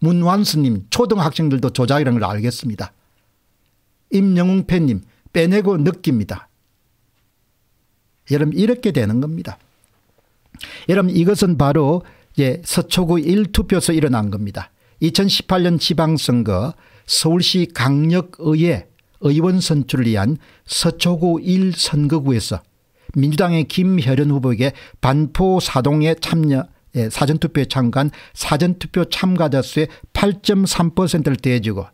문완수님 초등학생들도 조작이라는 걸 알겠습니다. 임영웅 팬님 빼내고 느낍니다. 여러분 이렇게 되는 겁니다. 여러분 이것은 바로 예, 서초구 1투표소 일어난 겁니다. 2018년 지방선거 서울시 강력의회 의원 선출을 위한 서초구 1선거구에서 민주당의 김혜련 후보에게 반포 사동에 참여 예, 사전투표에 참가한 사전투표 참가자 수의 8.3%를 대해주고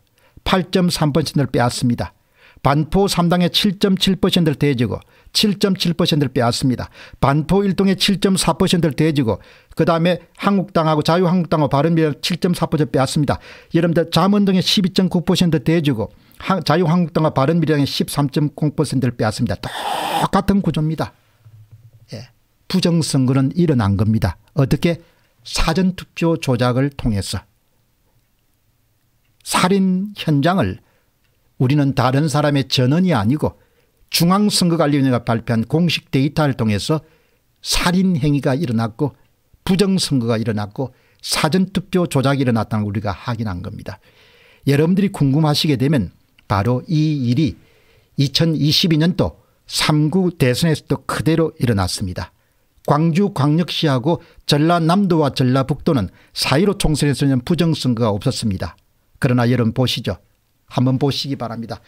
8.3%를 빼앗습니다. 반포 3당의 7.7%를 대해주고 7.7%를 빼앗습니다. 반포 일동에 7.4%를 대주고 그 다음에 한국당하고 자유한국당하고 바른미래당 7.4% 빼앗습니다. 여러분들 잠원동에 12.9% 대주고 자유한국당과 바른미래당에 13.0%를 빼앗습니다. 똑같은 구조입니다. 예. 부정선거는 일어난 겁니다. 어떻게? 사전투표 조작을 통해서 살인 현장을 우리는 다른 사람의 전원이 아니고 중앙선거관리위원회가 발표한 공식 데이터를 통해서 살인 행위가 일어났고 부정선거가 일어났고 사전투표 조작이 일어났다는 걸 우리가 확인한 겁니다. 여러분들이 궁금하시게 되면 바로 이 일이 2022년도 3구 대선에서도 그대로 일어났습니다. 광주 광역시하고 전라남도와 전라북도는 4.15 총선에서는 부정선거가 없었습니다. 그러나 여러분 보시죠. 한번 보시기 바랍니다.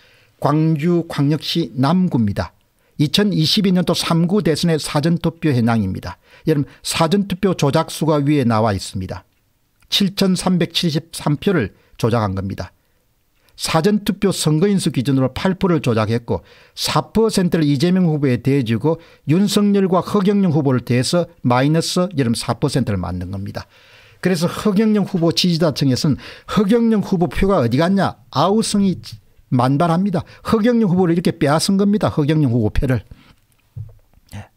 광주광역시 남구입니다. 2022년도 3구 대선의 사전투표 현황입니다. 여러분 사전투표 조작수가 위에 나와 있습니다. 7,373표를 조작한 겁니다. 사전투표 선거인수 기준으로 8%를 조작했고 4%를 이재명 후보에 대해주고 윤석열과 허경영 후보를 대해서 마이너스 여름 4%를 만든 겁니다. 그래서 허경영 후보 지지자층에서는 허경영 후보 표가 어디 갔냐 아우성이 만발합니다. 허경영 후보를 이렇게 빼앗은 겁니다. 허경영 후보 표를. 예.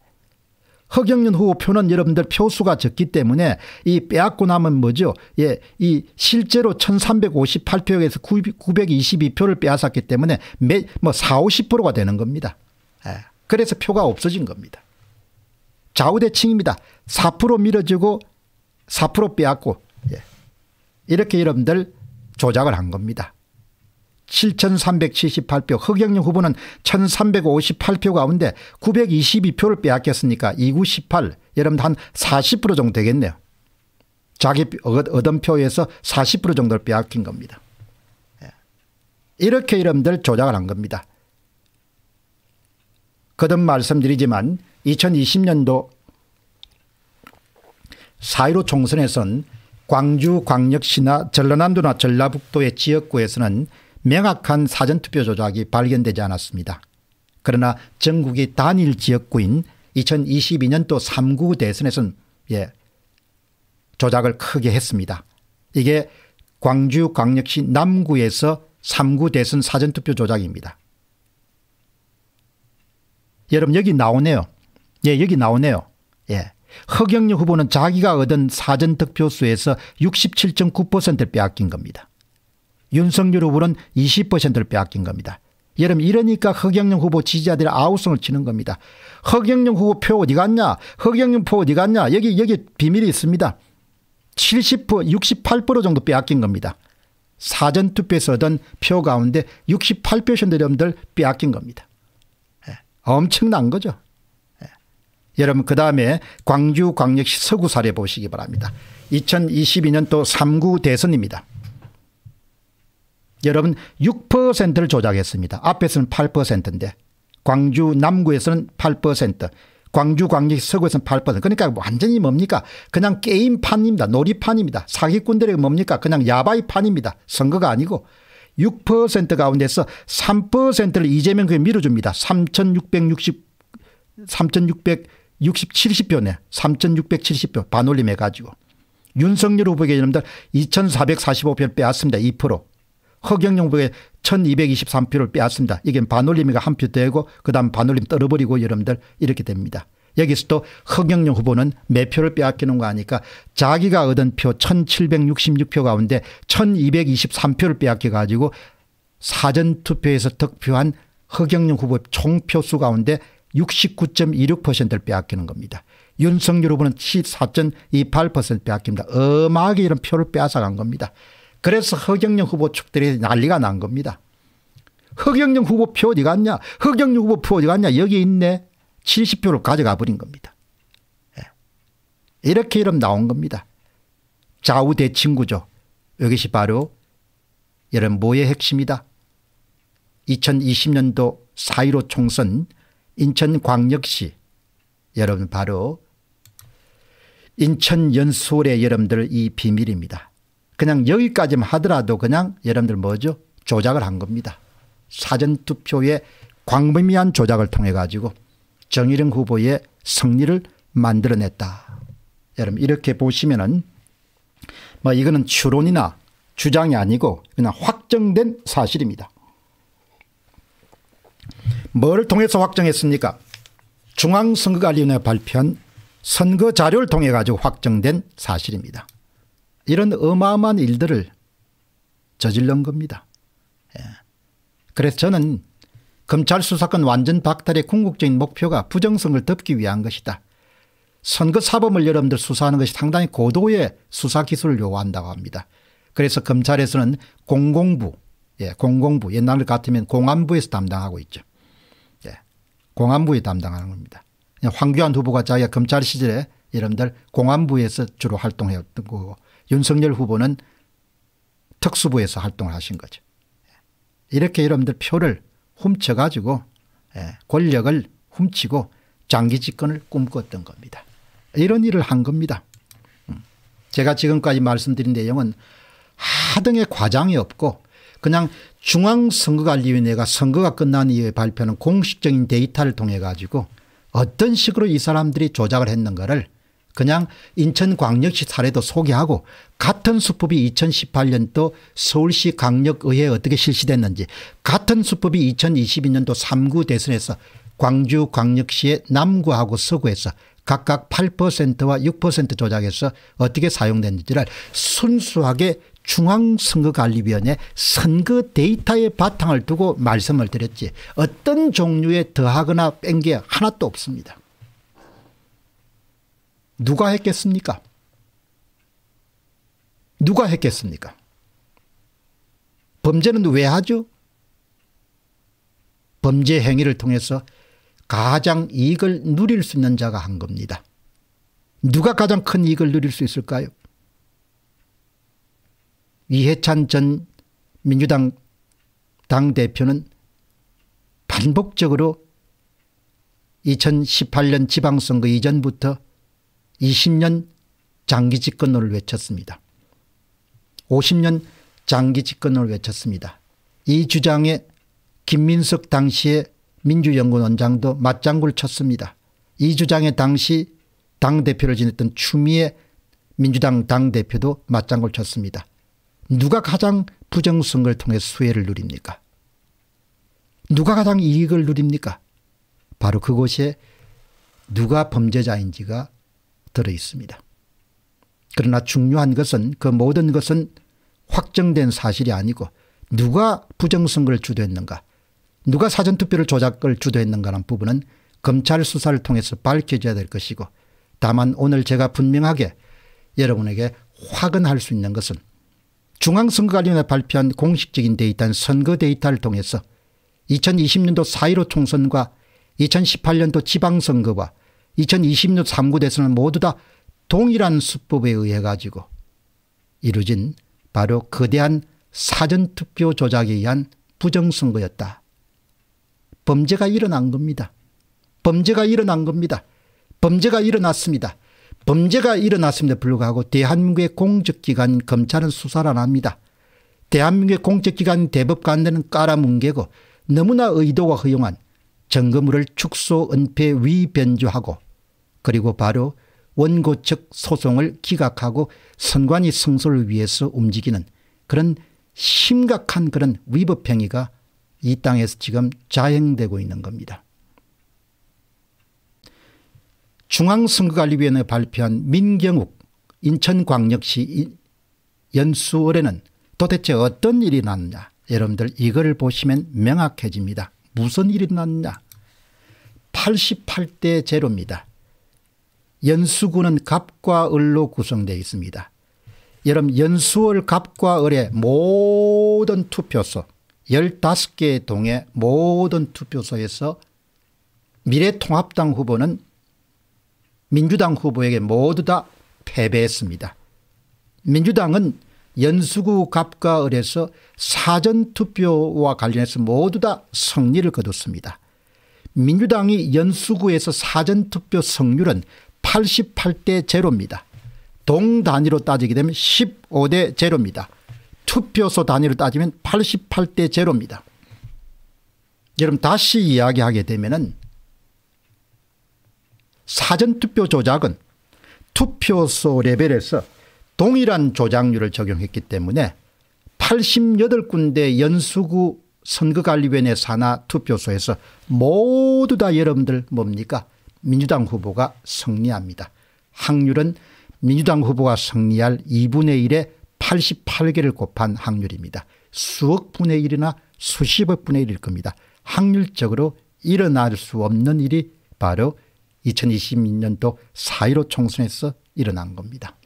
허경영 후보 표는 여러분들 표수가 적기 때문에 이 빼앗고 남은 뭐죠? 예, 이 실제로 1358표에서 922표를 빼앗았기 때문에 뭐 4, 50%가 되는 겁니다. 예, 그래서 표가 없어진 겁니다. 좌우대칭입니다. 4% 밀어주고 4% 빼앗고 예, 이렇게 여러분들 조작을 한 겁니다. 7,378표, 허경영 후보는 1,358표 가운데 922표를 빼앗겼으니까 2구 18, 여러분 한40% 정도 되겠네요. 자기 얻은 표에서 40% 정도를 빼앗긴 겁니다. 예. 이렇게 여러분들 조작을 한 겁니다. 거듭 말씀드리지만 2020년도 4.15 총선에선 광주, 광역시나 전라남도나 전라북도의 지역구에서는 명확한 사전투표 조작이 발견되지 않았습니다. 그러나 전국이 단일 지역구인 2022년도 3구 대선에서는 예, 조작을 크게 했습니다. 이게 광주광역시 남구에서 3구 대선 사전투표 조작입니다. 여러분 여기 나오네요. 예, 여기 나오네요. 예. 허경영 후보는 자기가 얻은 사전득표수에서 67.9%를 빼앗긴 겁니다. 윤석열 후보는 20%를 빼앗긴 겁니다. 여러분 이러니까 허경영 후보 지지자들이 아우성을 치는 겁니다. 허경영 후보 표 어디 갔냐 허경영 표 어디 갔냐 여기 여기 비밀이 있습니다. 70% 68% 정도 빼앗긴 겁니다. 사전투표에서 얻은 표 가운데 68% 여러분들 빼앗긴 겁니다. 예. 엄청난 거죠. 예. 여러분 그 다음에 광주광역시 서구 사례 보시기 바랍니다. 2022년도 3구 대선입니다. 여러분 6%를 조작했습니다. 앞에서는 8%인데 광주 남구에서는 8%, 광주 광역 서구에서는 8% 그러니까 완전히 뭡니까 그냥 게임판입니다. 놀이판입니다. 사기꾼들이 뭡니까 그냥 야바이판입니다. 선거가 아니고 6% 가운데서 3%를 이재명 그게 밀어줍니다. 3660 3667표네. 3670표 반올림해가지고 윤석열 후보에게 여러분들 2445표 빼앗습니다. 2% 허경영 부보에 1223표를 빼앗습니다. 이게 반올림이가 한 표 되고 그다음 반올림 떨어버리고 여러분들 이렇게 됩니다. 여기서 또 허경영 후보는 몇 표를 빼앗기는 거 아니까 자기가 얻은 표 1766표 가운데 1223표를 빼앗겨 가지고 사전투표에서 득표한 허경영 후보 총표수 가운데 69.26%를 빼앗기는 겁니다. 윤석열 후보는 14.28% 빼앗깁니다. 어마하게 이런 표를 빼앗아간 겁니다. 그래서 허경영 후보 측들이 난리가 난 겁니다. 허경영 후보 표 어디 갔냐? 허경영 후보 표 어디 갔냐? 여기 있네. 70표를 가져가 버린 겁니다. 예. 이렇게 이름 나온 겁니다. 좌우대친구죠. 이것이 바로 여름 모의 핵심이다. 2020년도 4.15 총선 인천광역시 여러분 바로 인천 연수홀의 여러분들 이 비밀입니다. 그냥 여기까지만 하더라도 그냥 여러분들 뭐죠? 조작을 한 겁니다. 사전투표의 광범위한 조작을 통해 가지고 정일영 후보의 승리를 만들어냈다. 여러분 이렇게 보시면은 뭐 이거는 추론이나 주장이 아니고 그냥 확정된 사실입니다. 뭐를 통해서 확정했습니까? 중앙선거관리위원회 발표한 선거 자료를 통해 가지고 확정된 사실입니다. 이런 어마어마한 일들을 저질른 겁니다. 예. 그래서 저는 검찰 수사권 완전 박탈의 궁극적인 목표가 부정성을 덮기 위한 것이다. 선거 사범을 여러분들 수사하는 것이 상당히 고도의 수사 기술을 요구한다고 합니다. 그래서 검찰에서는 공공부, 예, 공공부 옛날 같으면 공안부에서 담당하고 있죠. 예, 공안부에 담당하는 겁니다. 황교안 후보가 자기가 검찰 시절에 여러분들 공안부에서 주로 활동했던 거고 윤석열 후보는 특수부에서 활동을 하신 거죠. 이렇게 여러분들 표를 훔쳐가지고 예, 권력을 훔치고 장기 집권을 꿈꿨던 겁니다. 이런 일을 한 겁니다. 음. 제가 지금까지 말씀드린 내용은 하등의 과장이 없고 그냥 중앙선거관리위원회가 선거가 끝난 이후에 발표하는 공식적인 데이터를 통해 가지고 어떤 식으로 이 사람들이 조작을 했는가를 그냥 인천광역시 사례도 소개하고 같은 수법이 2018년도 서울시 강력의회에 어떻게 실시됐는지 같은 수법이 2022년도 3구 대선에서 광주 광역시의 남구하고 서구에서 각각 8%와 6% 조작해서 어떻게 사용됐는지를 순수하게 중앙선거관리위원회 선거 데이터의 바탕을 두고 말씀을 드렸지 어떤 종류의 더하거나 뺀 게 하나도 없습니다. 누가 했겠습니까? 누가 했겠습니까? 범죄는 왜 하죠? 범죄 행위를 통해서 가장 이익을 누릴 수 있는 자가 한 겁니다. 누가 가장 큰 이익을 누릴 수 있을까요? 이해찬 전 민주당 당대표는 반복적으로 2018년 지방선거 이전부터 20년 장기 집권을 외쳤습니다. 50년 장기 집권을 외쳤습니다. 이 주장에 김민석 당시의 민주연구원장도 맞장구를 쳤습니다. 이 주장에 당시 당대표를 지냈던 추미애 민주당 당대표도 맞장구를 쳤습니다. 누가 가장 부정선거를 통해 수혜를 누립니까? 누가 가장 이익을 누립니까? 바로 그곳에 누가 범죄자인지가 들어 있습니다. 그러나 중요한 것은 그 모든 것은 확정된 사실이 아니고 누가 부정선거를 주도했는가 누가 사전투표를 조작을 주도했는가라는 부분은 검찰 수사를 통해서 밝혀져야 될 것이고 다만 오늘 제가 분명하게 여러분에게 확언할 수 있는 것은 중앙선거관리위원회 발표한 공식적인 데이터는 선거 데이터를 통해서 2020년도 4.15 총선과 2018년도 지방선거와 2026 3구 대선은 모두 다 동일한 수법에 의해 가지고 이루어진 바로 거대한 사전투표 조작에 의한 부정선거였다. 범죄가 일어난 겁니다. 범죄가 일어난 겁니다. 범죄가 일어났습니다. 범죄가 일어났음에도 불구하고 대한민국의 공적기관 검찰은 수사를 안 합니다. 대한민국의 공적기관 대법관들은 깔아뭉개고 너무나 의도가 허용한 점검을 축소 은폐 위변조하고 그리고 바로 원고 측 소송을 기각하고 선관위 승소를 위해서 움직이는 그런 심각한 그런 위법행위가 이 땅에서 지금 자행되고 있는 겁니다. 중앙선거관리위원회 발표한 민경욱 인천광역시 연수월에는 도대체 어떤 일이 났냐 여러분들 이걸 보시면 명확해집니다. 무슨 일이 났냐 88대 제로입니다. 연수구는 갑과 을로 구성되어 있습니다. 여러분 연수월 갑과 을의 모든 투표소 15개의 동의 모든 투표소에서 미래통합당 후보는 민주당 후보에게 모두 다 패배했습니다. 민주당은 연수구 갑과 을에서 사전투표와 관련해서 모두 다 승리를 거뒀습니다. 민주당이 연수구에서 사전투표 승률은 88대 제로입니다. 동 단위로 따지게 되면 15대 제입니다 투표소 단위로 따지면 88대 제입니다 여러분 다시 이야기하게 되면은 사전투표 조작은 투표소 레벨에서 동일한 조작률을 적용했기 때문에 88군데 연수구 선거관리위원회 산하 투표소에서 모두 다 여러분들 뭡니까 민주당 후보가 승리합니다. 확률은 민주당 후보가 승리할 2분의 1에 88개를 곱한 확률입니다. 수억 분의 1이나 수십억 분의 1일 겁니다. 확률적으로 일어날 수 없는 일이 바로 2022년도 4.15 총선에서 일어난 겁니다.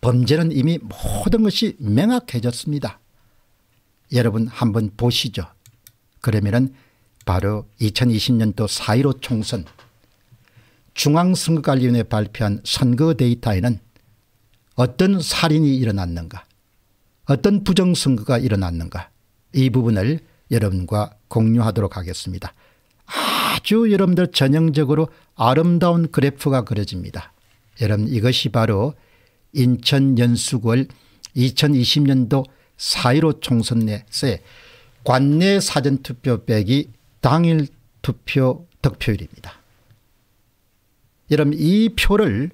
범죄는 이미 모든 것이 명확해졌습니다. 여러분 한번 보시죠. 그러면 은 바로 2020년도 4.15 총선 중앙선거관리위원회 발표한 선거 데이터에는 어떤 살인이 일어났는가 어떤 부정선거가 일어났는가 이 부분을 여러분과 공유하도록 하겠습니다. 아주 여러분들 전형적으로 아름다운 그래프가 그려집니다. 여러분 이것이 바로 인천 연수구월 2020년도 4.15 총선에서 관내 사전투표 빼기 당일 투표 득표율입니다. 여러분 이 표를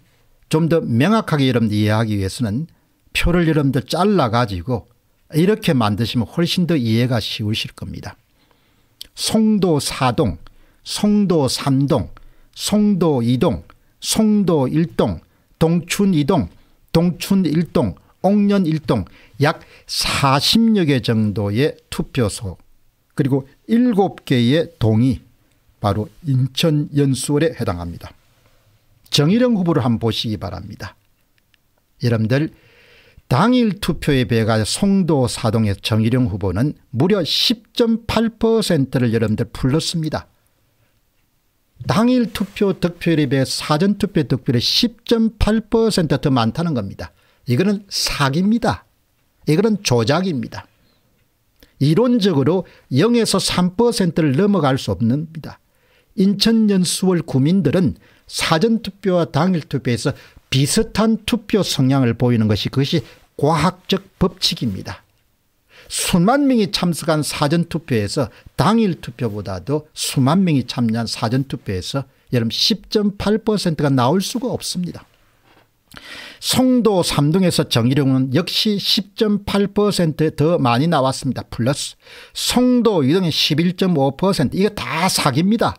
좀 더 명확하게 여러분들 이해하기 위해서는 표를 여러분들 잘라가지고 이렇게 만드시면 훨씬 더 이해가 쉬우실 겁니다. 송도 4동, 송도 3동, 송도 2동, 송도 1동, 동춘 2동, 동춘 1동, 옥년 1동 약 40여 개 정도의 투표소 그리고 7개의 동이 바로 인천 연수원에 해당합니다. 정일영 후보를 한번 보시기 바랍니다. 여러분들 당일 투표에 배가 송도 사동의 정일영 후보는 무려 10.8%를 여러분들 풀렀습니다. 당일 투표 득표율에 비해 사전투표 득표율이 10.8%더 많다는 겁니다. 이거는 사기입니다. 이거는 조작입니다. 이론적으로 0에서 3%를 넘어갈 수 없습니다. 인천연수월 구민들은 사전투표와 당일투표에서 비슷한 투표 성향을 보이는 것이 그것이 과학적 법칙입니다. 수만 명이 참석한 사전투표에서 당일투표보다도 수만 명이 참여한 사전투표에서 여러분 10.8%가 나올 수가 없습니다. 송도 3등에서 정일용은 역시 10.8%더 많이 나왔습니다. 플러스 송도 2등에 11.5% 이거 다 사기입니다.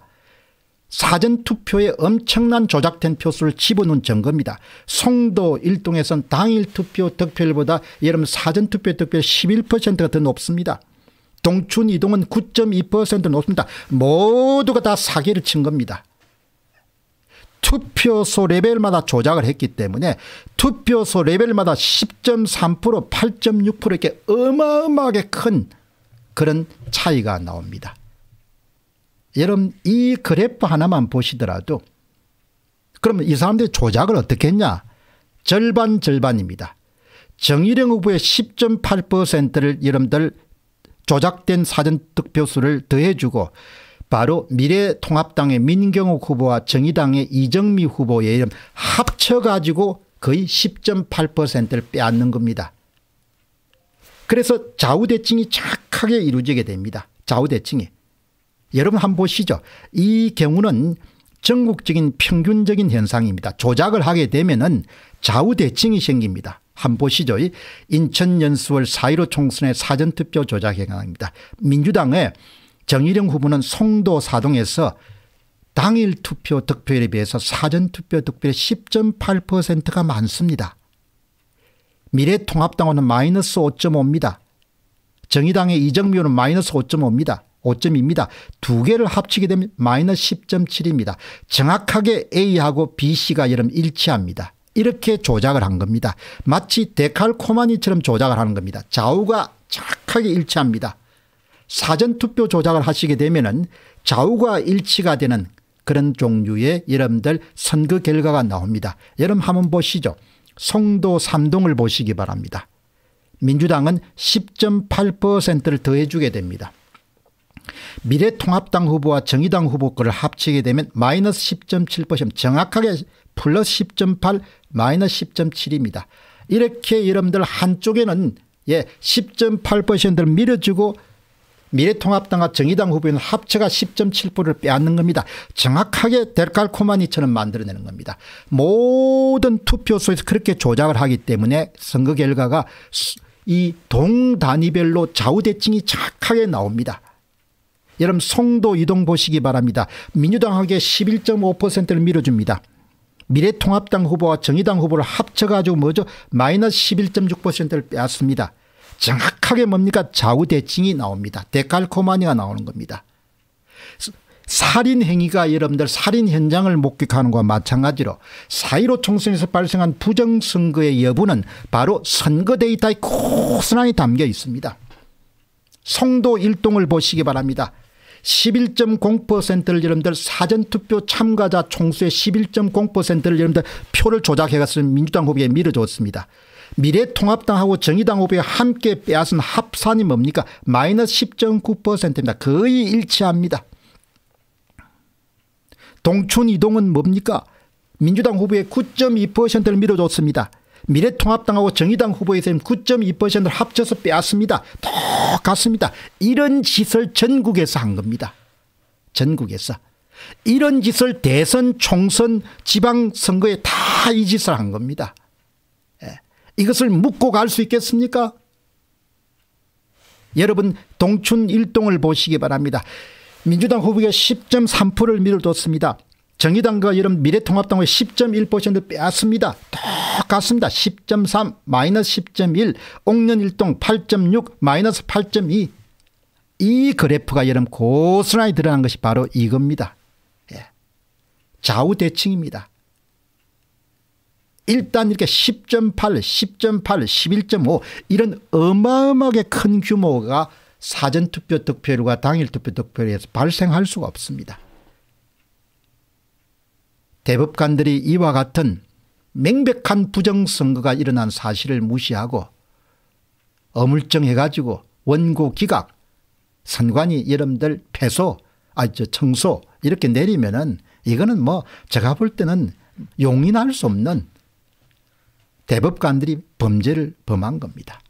사전투표에 엄청난 조작된 표수를 집어넣은 증거입니다. 송도 1동에선 당일 투표 득표율보다 여러분 사전투표 득표율 11%가 더 높습니다. 동춘 이동은 9.2% 높습니다. 모두가 다 사기를 친 겁니다. 투표소 레벨마다 조작을 했기 때문에 투표소 레벨마다 10.3% 8.6% 이렇게 어마어마하게 큰 그런 차이가 나옵니다. 여러분 이 그래프 하나만 보시더라도 그러면 이 사람들이 조작을 어떻게 했냐 절반 절반입니다. 정일영 후보의 10.8%를 여러분들 조작된 사전득표수를 더해주고 바로 미래통합당의 민경욱 후보와 정의당의 이정미 후보의 이름 합쳐가지고 거의 10.8%를 빼앗는 겁니다. 그래서 좌우대칭이 착하게 이루어지게 됩니다. 좌우대칭이. 여러분 한번 보시죠. 이 경우는 전국적인 평균적인 현상입니다. 조작을 하게 되면 은 좌우대칭이 생깁니다. 한번 보시죠. 인천연수월 4.15 총선의 사전투표 조작 행위입니다. 민주당의 정일영 후보는 송도 사동에서 당일 투표 득표율에 비해서 사전투표 득표율 10.8%가 많습니다. 미래통합당은 마이너스 5.5입니다. 정의당의 이정미호는 마이너스 5.5입니다. 5점입니다. 두 개를 합치게 되면 마이너스 10.7입니다. 정확하게 A하고 B씨가 여름 일치합니다. 이렇게 조작을 한 겁니다. 마치 데칼코마니처럼 조작을 하는 겁니다. 좌우가 정확하게 일치합니다. 사전투표 조작을 하시게 되면은 좌우가 일치가 되는 그런 종류의 여러분들 선거 결과가 나옵니다. 여러분 한번 보시죠. 송도 3동을 보시기 바랍니다. 민주당은 10.8%를 더해주게 됩니다. 미래통합당 후보와 정의당 후보 거를 합치게 되면 마이너스 10.7% 정확하게 플러스 10.8 마이너스 10.7입니다. 이렇게 여러분들 한쪽에는 예, 10.8%를 밀어주고 미래통합당과 정의당 후보는 합체가 10.7%를 빼앗는 겁니다. 정확하게 델칼코마니 처럼 만들어내는 겁니다. 모든 투표소에서 그렇게 조작을 하기 때문에 선거 결과가 이 동단위별로 좌우대칭이 정확하게 나옵니다. 여러분 송도 이동 보시기 바랍니다. 민주당에게 11.5%를 밀어줍니다. 미래통합당 후보와 정의당 후보를 합쳐가지고 뭐죠? 마이너스 11.6%를 빼앗습니다. 정확하게 뭡니까 좌우대칭이 나옵니다. 데칼코마니가 나오는 겁니다. 살인 행위가 여러분들 살인 현장을 목격하는 것과 마찬가지로 사이로 총선에서 발생한 부정선거의 여부는 바로 선거 데이터에 고스란히 담겨 있습니다. 송도 일동을 보시기 바랍니다. 11.0%를 여러분들 사전투표 참가자 총수의 11.0%를 여러분들 표를 조작해가서 민주당 후보에 밀어줬습니다. 미래통합당하고 정의당 후보에 함께 빼앗은 합산이 뭡니까? 마이너스 10.9%입니다. 거의 일치합니다. 동춘 이동은 뭡니까? 민주당 후보에 9.2%를 밀어줬습니다. 미래통합당하고 정의당 후보에서는 9.2%를 합쳐서 빼앗습니다. 똑같습니다. 이런 짓을 전국에서 한 겁니다. 전국에서. 이런 짓을 대선, 총선, 지방선거에 다 이 짓을 한 겁니다. 이것을 묻고 갈 수 있겠습니까? 여러분 동춘 일동을 보시기 바랍니다. 민주당 후보가 10.3%를 밀어뒀습니다. 정의당과 이런 미래통합당의 10.1%를 빼앗습니다. 똑같습니다. 10.3 마이너스 10.1 옥년일동 8.6 마이너스 8.2 이 그래프가 여러분 고스란히 드러난 것이 바로 이겁니다. 예. 좌우대칭입니다. 일단 이렇게 10.8, 10.8, 11.5 이런 어마어마하게 큰 규모가 사전투표 득표율과 당일투표 득표율에서 발생할 수가 없습니다. 대법관들이 이와 같은 명백한 부정선거가 일어난 사실을 무시하고 어물쩡해가지고 원고 기각, 선관위 여러분들 패소, 아, 저 청소 이렇게 내리면은 이거는 뭐 제가 볼 때는 용인할 수 없는 대법관들이 범죄를 범한 겁니다.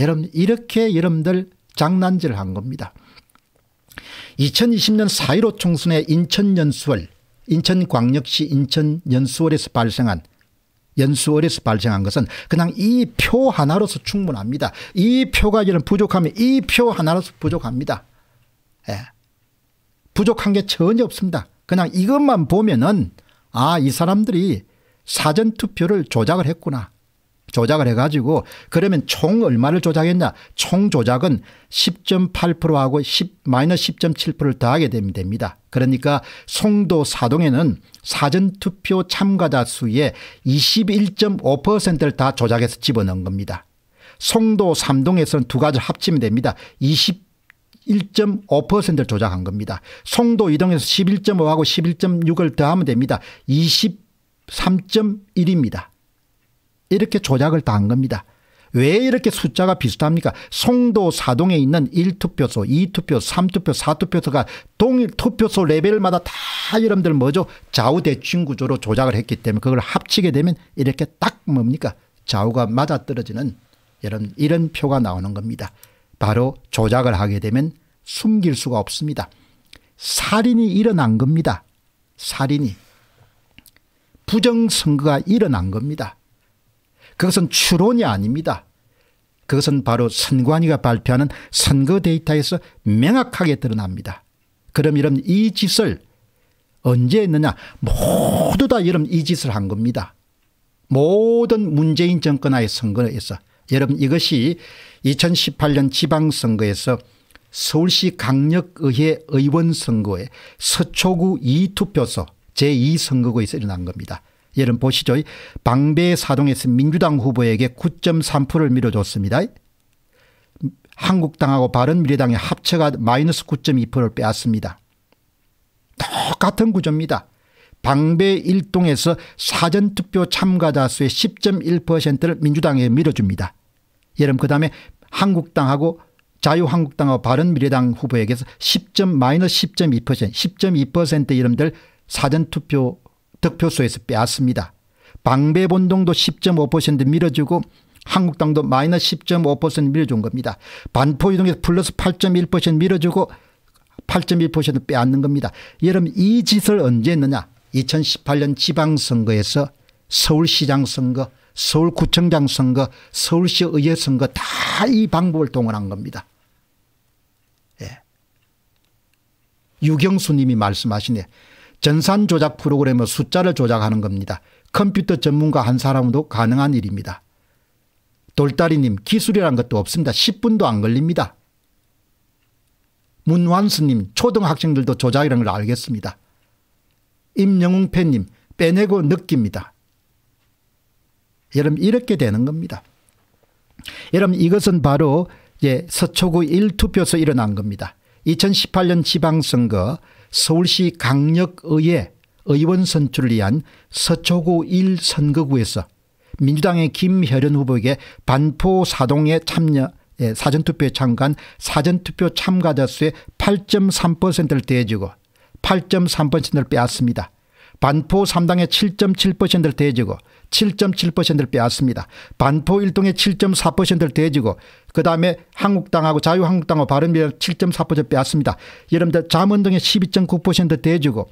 여러분 이렇게 여러분들 장난질을 한 겁니다. 2020년 4.15 총선의 인천 연수월 인천광역시 인천 연수월에서 발생한 연수월에서 발생한 것은 그냥 이 표 하나로서 충분합니다. 이 표가 이런 부족하면 이 표 하나로서 부족합니다. 예. 부족한 게 전혀 없습니다. 그냥 이것만 보면은 아이 사람들이 사전투표를 조작을 했구나. 조작을 해가지고 그러면 총 얼마를 조작했냐. 총 조작은 10.8%하고 10, 마이너스 10.7%를 더하게 됩니다. 그러니까 송도 사동에는 사전투표 참가자 수의 21.5%를 다 조작해서 집어넣은 겁니다. 송도 삼동에서는 두 가지를 합치면 됩니다. 21.5%를 조작한 겁니다. 송도 이동에서 11.5하고 11.6을 더하면 됩니다. 3.1입니다. 이렇게 조작을 다 한 겁니다. 왜 이렇게 숫자가 비슷합니까? 송도 사동에 있는 1투표소, 2투표, 소 3투표, 4투표소가 동일 투표소 레벨마다 다 여러분들 뭐죠? 좌우대칭 구조로 조작을 했기 때문에 그걸 합치게 되면 이렇게 딱 뭡니까? 좌우가 맞아떨어지는 이런, 이런 표가 나오는 겁니다. 바로 조작을 하게 되면 숨길 수가 없습니다. 살인이 일어난 겁니다. 살인이. 부정선거가 일어난 겁니다. 그것은 추론이 아닙니다. 그것은 바로 선관위가 발표하는 선거 데이터에서 명확하게 드러납니다. 그럼 이런 이 짓을 언제 했느냐? 모두 다여러이 짓을 한 겁니다. 모든 문재인 정권하의 선거에서 여러분 이것이 2018년 지방선거에서 서울시 강력의회 의원선거에 서초구 2투표소 제2선거구에서 일어난 겁니다. 여러분 보시죠. 방배 사동에서 민주당 후보에게 9.3%를 밀어줬습니다. 한국당하고 바른미래당의 합쳐가 마이너스 9.2%를 빼앗습니다. 똑같은 구조입니다. 방배 1동에서 사전투표 참가자 수의 10.1%를 민주당에 밀어줍니다. 여러분 그 다음에 한국당하고 자유한국당하고 바른미래당 후보에게서 10. 마이너스 10.2% 10.2% 이름들 사전투표 득표수에서 빼앗습니다. 방배본동도 10.5% 밀어주고 한국당도 마이너스 10.5% 밀어준 겁니다. 반포이동에서 플러스 8.1% 밀어주고 8.1% 빼앗는 겁니다. 여러분 이 짓을 언제 했느냐 2018년 지방선거에서 서울시장 선거 서울구청장 선거 서울시 의회 선거 다 이 방법을 동원한 겁니다. 예. 유경수 님이 말씀하시네 전산 조작 프로그램의 숫자를 조작하는 겁니다. 컴퓨터 전문가 한 사람도 가능한 일입니다. 돌다리님 기술이란 것도 없습니다. 10분도 안 걸립니다. 문완수님 초등학생들도 조작이란걸 알겠습니다. 임영웅 팬님 빼내고 느낍니다. 여러분 이렇게 되는 겁니다. 여러분 이것은 바로 예, 서초구 1투표서 일어난 겁니다. 2018년 지방선거 서울시 강력의회 의원 선출을 위한 서초구 1선거구에서 민주당의 김혜련 후보에게 반포 사동에 참여 예, 사전투표에 참가한 사전투표 참가자 수의 8.3%를 대해주고 8.3%를 빼앗습니다. 반포 3당의 7.7%를 대해주고 7.7%를 빼앗습니다. 반포 일동에 7.4%를 대지고 그 다음에 한국당하고 자유한국당하고 바른미래당 7.4% 빼앗습니다. 여러분들 자문동에12.9% 대주고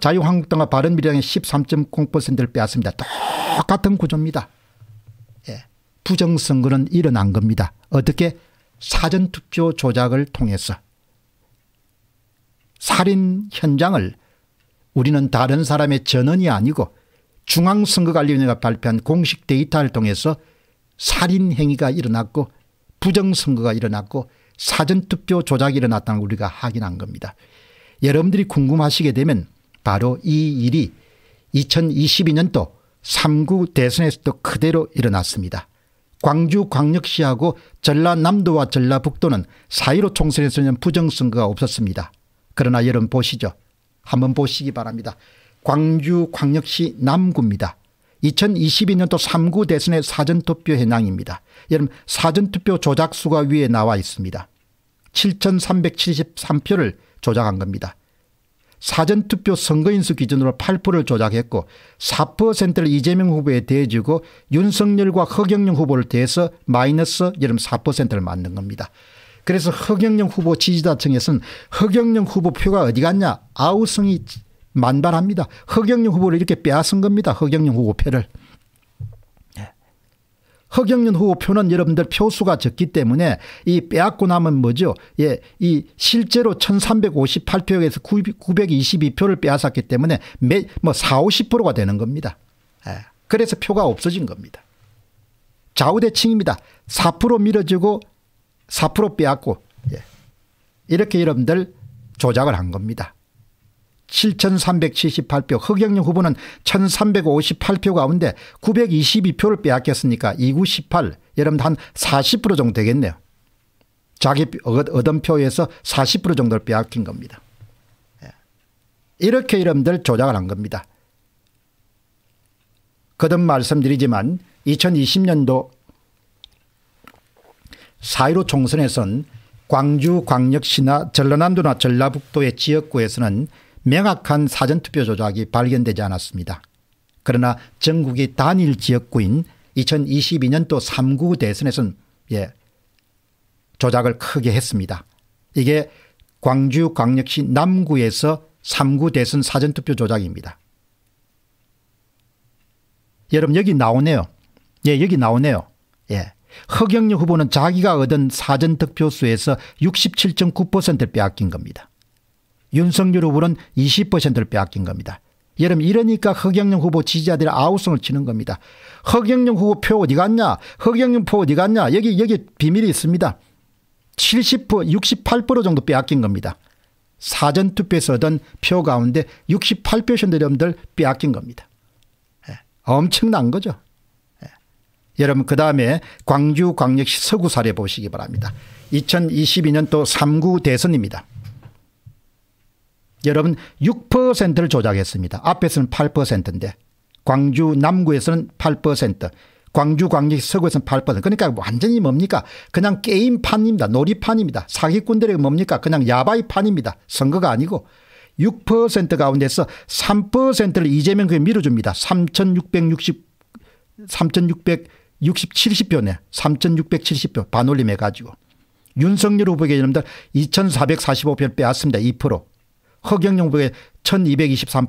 자유한국당과 바른미래당에 13.0%를 빼앗습니다. 똑같은 구조입니다. 예. 부정선거는 일어난 겁니다. 어떻게? 사전투표 조작을 통해서 살인 현장을 우리는 다른 사람의 전원이 아니고 중앙선거관리위원회가 발표한 공식 데이터를 통해서 살인 행위가 일어났고 부정선거가 일어났고 사전투표 조작이 일어났다는 걸 우리가 확인한 겁니다. 여러분들이 궁금하시게 되면 바로 이 일이 2022년도 3구 대선에서도 그대로 일어났습니다. 광주광역시하고 전라남도와 전라북도는 4.15 총선에서는 부정선거가 없었습니다. 그러나 여러분 보시죠. 한번 보시기 바랍니다. 광주광역시 남구입니다. 2022년도 3구 대선의 사전투표 현황입니다. 여러분 사전투표 조작수가 위에 나와 있습니다. 7,373표를 조작한 겁니다. 사전투표 선거인수 기준으로 8%를 조작했고 4%를 이재명 후보에 대해주고 윤석열과 허경영 후보를 대해서 마이너스 여름 4%를 만든 겁니다. 그래서 허경영 후보 지지자층에서는 허경영 후보 표가 어디 갔냐 아우성이 만발합니다. 허경영 후보를 이렇게 빼앗은 겁니다. 허경영 후보 표를. 예. 허경영 후보 표는 여러분들 표수가 적기 때문에 이 빼앗고 남은 뭐죠? 예, 이 실제로 1358표에서 922표를 빼앗았기 때문에 뭐 4, 50%가 되는 겁니다. 예, 그래서 표가 없어진 겁니다. 좌우대칭입니다. 4% 밀어주고 4% 빼앗고 예, 이렇게 여러분들 조작을 한 겁니다. 7,378표, 허경영 후보는 1,358표 가운데 922표를 빼앗겼으니까 2구 18, 여러분들 한 40% 정도 되겠네요. 자기 얻은 표에서 40% 정도를 빼앗긴 겁니다. 예. 이렇게 여러분들 조작을 한 겁니다. 거듭 말씀드리지만 2020년도 4.15 총선에선 광주 광역시나 전라남도나 전라북도의 지역구에서는 명확한 사전투표 조작이 발견되지 않았습니다. 그러나 전국이 단일 지역구인 2022년도 3구 대선에서는 예, 조작을 크게 했습니다. 이게 광주광역시 남구에서 3구 대선 사전투표 조작입니다. 여러분 여기 나오네요. 예, 여기 나오네요. 예. 허경영 후보는 자기가 얻은 사전득표수에서 67.9%를 빼앗긴 겁니다. 윤석열 후보는 20%를 빼앗긴 겁니다. 여러분 이러니까 허경영 후보 지지자들이 아우성을 치는 겁니다. 허경영 후보 표 어디 갔냐 허경영 표 어디 갔냐 여기 여기 비밀이 있습니다. 70% 68% 정도 빼앗긴 겁니다. 사전투표에서 얻은 표 가운데 68%여러들 빼앗긴 겁니다. 예. 엄청난 거죠. 예. 여러분 그 다음에 광주 광역시 서구 사례 보시기 바랍니다. 2022년도 3구 대선입니다. 여러분 6%를 조작했습니다. 앞에서는 8%인데 광주 남구에서는 8%, 광주 광역 서구에서는 8% 그러니까 완전히 뭡니까 그냥 게임판입니다. 놀이판입니다. 사기꾼들이 뭡니까 그냥 야바이판입니다. 선거가 아니고 6% 가운데서 3%를 이재명 그게 밀어줍니다. 3660 3667표네 3670표 반올림해가지고 윤석열 후보에게 여러분들 2445표 빼앗습니다. 2% 허경영 후보의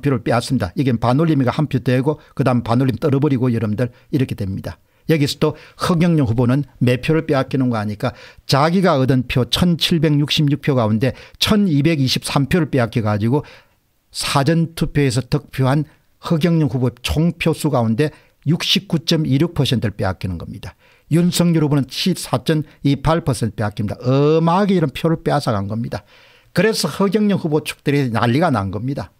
1223표를 빼앗습니다. 이게 반올림이가 한 표 되고 그다음 반올림 떨어버리고 여러분들 이렇게 됩니다. 여기서 또 허경영 후보는 매 표를 빼앗기는 거 아니까 자기가 얻은 표 1766표 가운데 1223표를 빼앗겨 가지고 사전투표에서 득표한 허경영 후보 총표수 가운데 69.26%를 빼앗기는 겁니다. 윤석열 후보는 14.28% 빼앗깁니다. 어마하게 이런 표를 빼앗아간 겁니다. 그래서 허경영 후보 축들이 난리가 난 겁니다.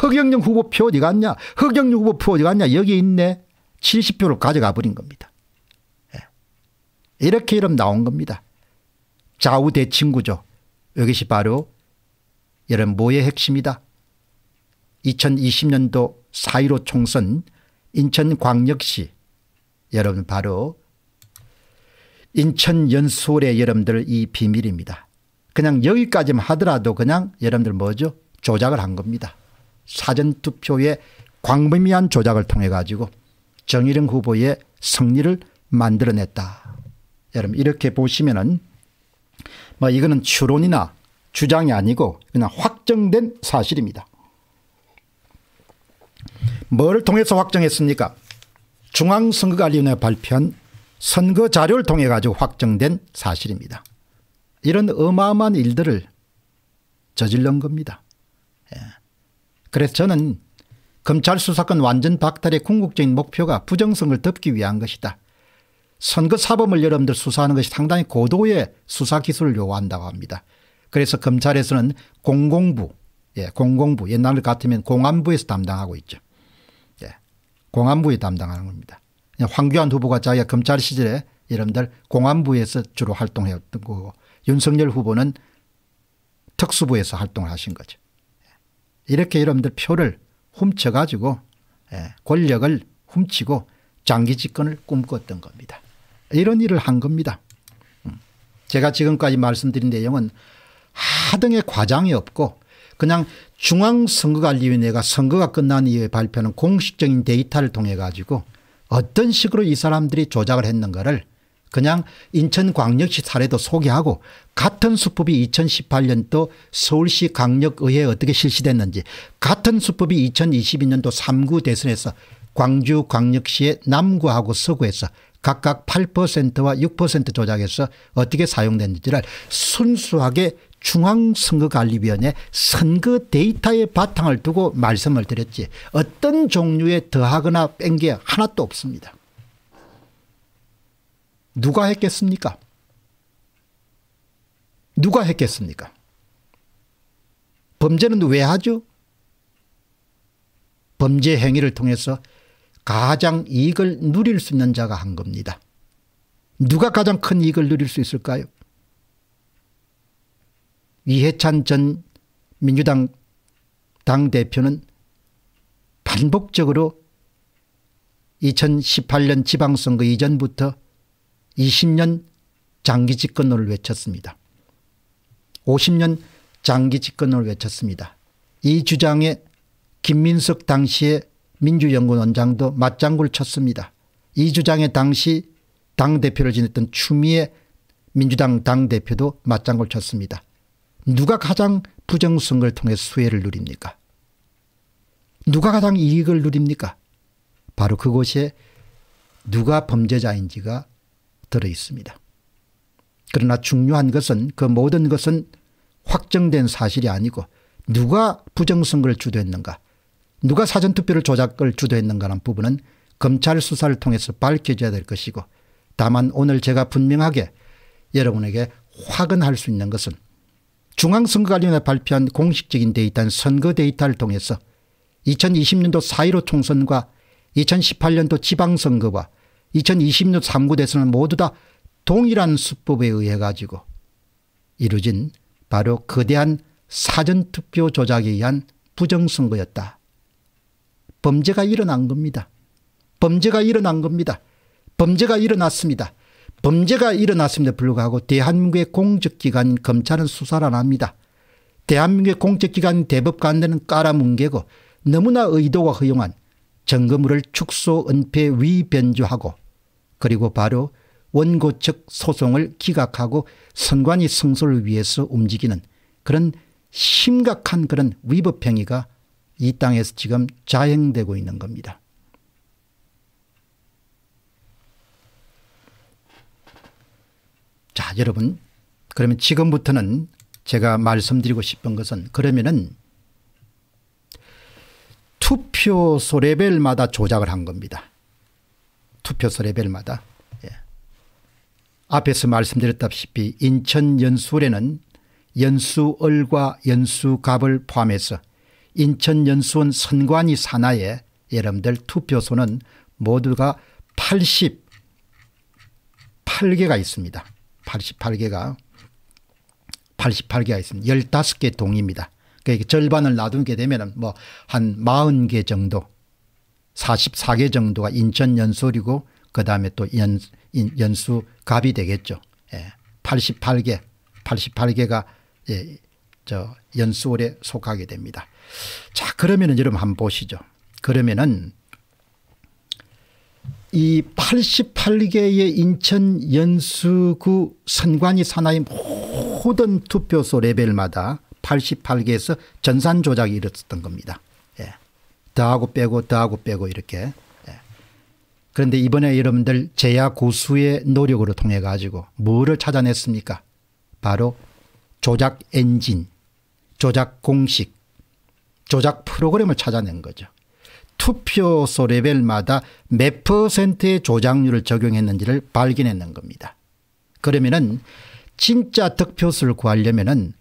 허경영 후보 표 어디 갔냐? 허경영 후보 표 어디 갔냐? 여기 있네. 70표를 가져가 버린 겁니다. 예. 이렇게 이름 나온 겁니다. 좌우대칭구죠. 이것이 바로 여러분 의 핵심이다. 2020년도 4.15 총선 인천광역시 여러분 바로 인천 연수홀의 여러분들 이 비밀입니다. 그냥 여기까지만 하더라도 그냥 여러분들 뭐죠? 조작을 한 겁니다. 사전투표의 광범위한 조작을 통해 가지고 정의령 후보의 승리를 만들어냈다. 여러분 이렇게 보시면은 뭐 이거는 추론이나 주장이 아니고 그냥 확정된 사실입니다. 뭐를 통해서 확정했습니까? 중앙선거관리위원회 발표한 선거 자료를 통해 가지고 확정된 사실입니다. 이런 어마어마한 일들을 저질른 겁니다. 예. 그래서 저는 검찰 수사권 완전 박탈의 궁극적인 목표가 부정성을 덮기 위한 것이다. 선거 사범을 여러분들 수사하는 것이 상당히 고도의 수사 기술을 요구한다고 합니다. 그래서 검찰에서는 공공부, 예, 공공부 옛날 같으면 공안부에서 담당하고 있죠. 예, 공안부에 담당하는 겁니다. 황교안 후보가 자기가 검찰 시절에 여러분들 공안부에서 주로 활동했던 거고 윤석열 후보는 특수부에서 활동을 하신 거죠. 예. 이렇게 여러분들 표를 훔쳐가지고 예, 권력을 훔치고 장기 집권을 꿈꿨던 겁니다. 이런 일을 한 겁니다. 음. 제가 지금까지 말씀드린 내용은 하등의 과장이 없고 그냥 중앙선거관리위원회가 선거가 끝난 이후에 발표하는 공식적인 데이터를 통해 가지고 어떤 식으로 이 사람들이 조작을 했는가를 그냥 인천광역시 사례도 소개하고 같은 수법이 2018년도 서울시 강력의회에 어떻게 실시됐는지 같은 수법이 2022년도 3구 대선에서 광주 광역시의 남구하고 서구에서 각각 8%와 6% 조작해서 어떻게 사용됐는지를 순수하게 중앙선거관리위원회 선거 데이터의 바탕을 두고 말씀을 드렸지 어떤 종류의 더하거나 뺀 게 하나도 없습니다. 누가 했겠습니까? 누가 했겠습니까? 범죄는 왜 하죠? 범죄 행위를 통해서 가장 이익을 누릴 수 있는 자가 한 겁니다. 누가 가장 큰 이익을 누릴 수 있을까요? 이해찬 전 민주당 당대표는 반복적으로 2018년 지방선거 이전부터 20년 장기 집권을 외쳤습니다. 50년 장기 집권을 외쳤습니다. 이 주장에 김민석 당시의 민주연구원장도 맞장구를 쳤습니다. 이 주장에 당시 당대표를 지냈던 추미애 민주당 당대표도 맞장구를 쳤습니다. 누가 가장 부정선거를 통해 수혜를 누립니까? 누가 가장 이익을 누립니까? 바로 그곳에 누가 범죄자인지가 들어 있습니다. 그러나 중요한 것은 그 모든 것은 확정된 사실이 아니고 누가 부정선거를 주도했는가 누가 사전투표를 조작을 주도했는가라는 부분은 검찰 수사를 통해서 밝혀져야 될 것이고 다만 오늘 제가 분명하게 여러분에게 확인할 수 있는 것은 중앙선거관리위원회 발표한 공식적인 데이터인 선거 데이터를 통해서 2020년도 4.15 총선과 2018년도 지방선거와 2020년 3구 대선은 모두 다 동일한 수법에 의해 가지고 이루어진 바로 거대한 사전투표 조작에 의한 부정선거였다. 범죄가 일어난 겁니다. 범죄가 일어난 겁니다. 범죄가 일어났습니다. 범죄가 일어났음에도 불구하고 대한민국의 공적기관 검찰은 수사를 안 합니다. 대한민국의 공적기관 대법관들은 깔아뭉개고 너무나 의도가 허용한 점거물을 축소 은폐 위변조하고 그리고 바로 원고 측 소송을 기각하고 선관위 승소를 위해서 움직이는 그런 심각한 그런 위법 행위가 이 땅에서 지금 자행되고 있는 겁니다. 자 여러분 그러면 지금부터는 제가 말씀드리고 싶은 것은 그러면은 투표소 레벨마다 조작을 한 겁니다. 투표소 레벨마다. 예. 앞에서 말씀드렸다시피 인천 연수원에는 연수을과 연수갑을 포함해서 인천 연수원 선관위 산하에 여러분들 투표소는 모두가 88개가 있습니다. 88개가 88개가 있습니다. 15개 동입니다. 그 절반을 놔두게 되면 뭐한 40개 정도 44개 정도가 인천 연솔이고 그 다음에 또 연, 연수 갑이 되겠죠. 예. 88개 88개가 예, 저 연수월에 속하게 됩니다. 자 그러면은 여러분 한번 보시죠. 그러면은 이 88개의 인천 연수구 선관위 산하의 모든 투표소 레벨마다 88개에서 전산 조작이 일었던 겁니다. 예. 더하고 빼고 더하고 빼고 이렇게. 예. 그런데 이번에 여러분들 제야 고수의 노력으로 통해 가지고 뭐를 찾아냈습니까? 바로 조작 엔진, 조작 공식, 조작 프로그램을 찾아낸 거죠. 투표소 레벨마다 몇 퍼센트의 조작률을 적용했는지를 발견했는 겁니다. 그러면은 진짜 득표수를 구하려면은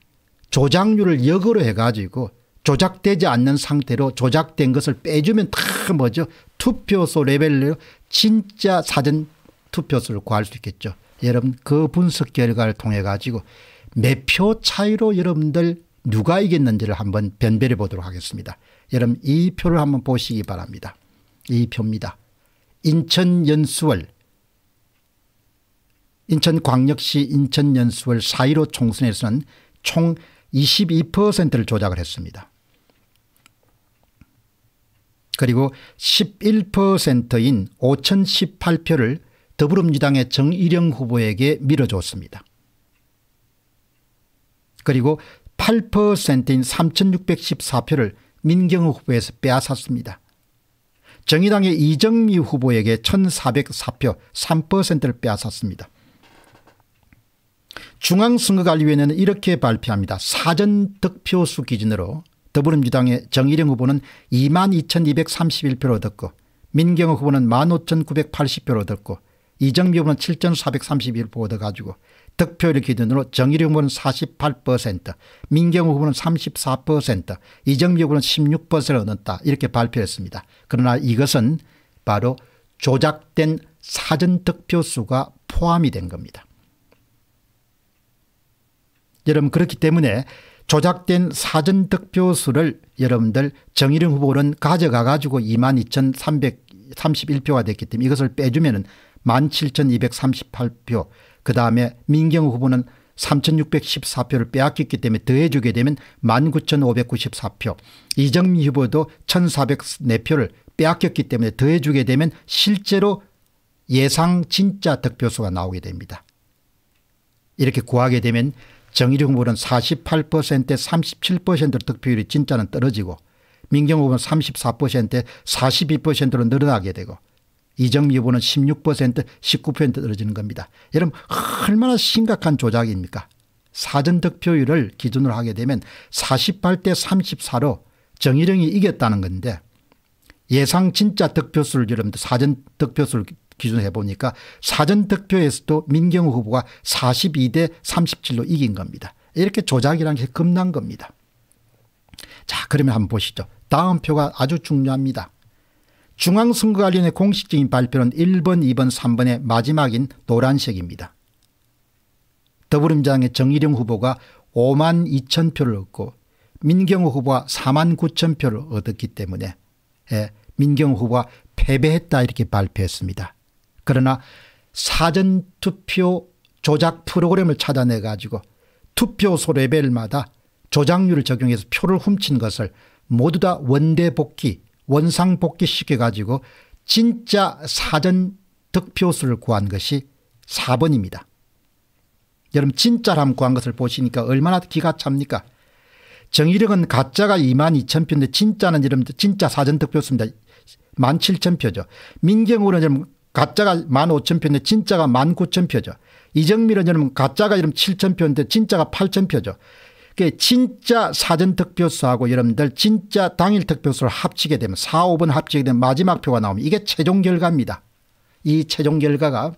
조작률을 역으로 해가지고 조작되지 않는 상태로 조작된 것을 빼주면 다 뭐죠 투표소 레벨로 진짜 사전 투표수를 구할 수 있겠죠. 여러분 그 분석 결과를 통해 가지고 몇 표 차이로 여러분들 누가 이겼는지를 한번 변별해 보도록 하겠습니다. 여러분 이 표를 한번 보시기 바랍니다. 이 표입니다. 인천 연수월 인천광역시 인천 연수월 4.15 총선에서는 총 22%를 조작을 했습니다. 그리고 11%인 5,018표를 더불어민주당의 정일영 후보에게 밀어줬습니다. 그리고 8%인 3,614표를 민경호 후보에서 빼앗았습니다. 정의당의 이정미 후보에게 1,404표 3%를 빼앗았습니다. 중앙선거관리위원회는 이렇게 발표합니다. 사전 득표수 기준으로 더불어민주당의 정일영 후보는 22,231표를 얻었고 민경호 후보는 15,980표를 얻었고 이정미 후보는 7,431표 얻어가지고 득표율 기준으로 정일영 후보는 48% 민경호 후보는 34% 이정미 후보는 16%를 얻었다 이렇게 발표했습니다. 그러나 이것은 바로 조작된 사전 득표수가 포함이 된 겁니다. 여러분 그렇기 때문에 조작된 사전 득표수를 여러분들 정일영 후보는 가져가 가지고 22,331표가 됐기 때문에 이것을 빼주면 17,238표 그다음에 민경우 후보는 3,614표를 빼앗겼기 때문에 더해주게 되면 19,594표 이정미 후보도 1,404표를 빼앗겼기 때문에 더해주게 되면 실제로 예상 진짜 득표수가 나오게 됩니다. 이렇게 구하게 되면 정의룡 후보는 48%에 37% 득표율이 진짜는 떨어지고 민경 후보는 34%에 42%로 늘어나게 되고 이정미 후보는 16% 19% 떨어지는 겁니다. 여러분 얼마나 심각한 조작입니까 사전 득표율을 기준으로 하게 되면 48대 34로 정의령이 이겼다는 건데 예상 진짜 득표수를 여러분들 사전 득표수를 기준으로 해보니까 사전득표에서도 민경우 후보가 42대 37로 이긴 겁니다. 이렇게 조작이라는 게 겁난 겁니다. 자 그러면 한번 보시죠. 다음 표가 아주 중요합니다. 중앙선거관련의 공식적인 발표는 1번 2번 3번의 마지막인 노란색입니다. 더불어민주당의 정일용 후보가 5만 2천 표를 얻고 민경호 후보가 4만 9천 표를 얻었기 때문에 예, 민경호 후보가 패배했다 이렇게 발표했습니다. 그러나 사전투표 조작 프로그램을 찾아내 가지고 투표소 레벨마다 조작률을 적용해서 표를 훔친 것을 모두 다 원대 복귀 원상 복귀시켜 가지고 진짜 사전 득표수를 구한 것이 4번입니다. 여러분 진짜람 구한 것을 보시니까 얼마나 기가 찹니까 정의력은 가짜가 2만 2천 표인데 진짜는 여러분 진짜 사전 득표수입니다. 1만 7천 표죠. 민경우는 가짜가 15,000표인데 진짜가 19,000표죠. 이정미는 저름 가짜가 여러 7,000표인데 진짜가 8,000표죠. 그게 진짜 사전 득표수하고 여러분들 진짜 당일 득표수를 합치게 되면 4, 5번 합치게 되면 마지막 표가 나옵니다 이게 최종 결과입니다. 이 최종 결과가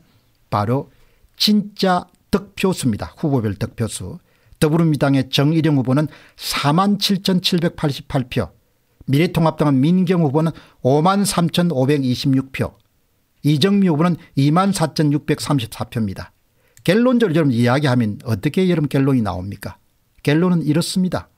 바로 진짜 득표수입니다. 후보별 득표수. 더불어민주당의 정일영 후보는 47,788표 미래통합당은 민경 후보는 53,526표 이정미 후보는 24,634표입니다. 갤론절 여러분 이야기하면 어떻게 여러분 갤론이 나옵니까? 갤론은 이렇습니다.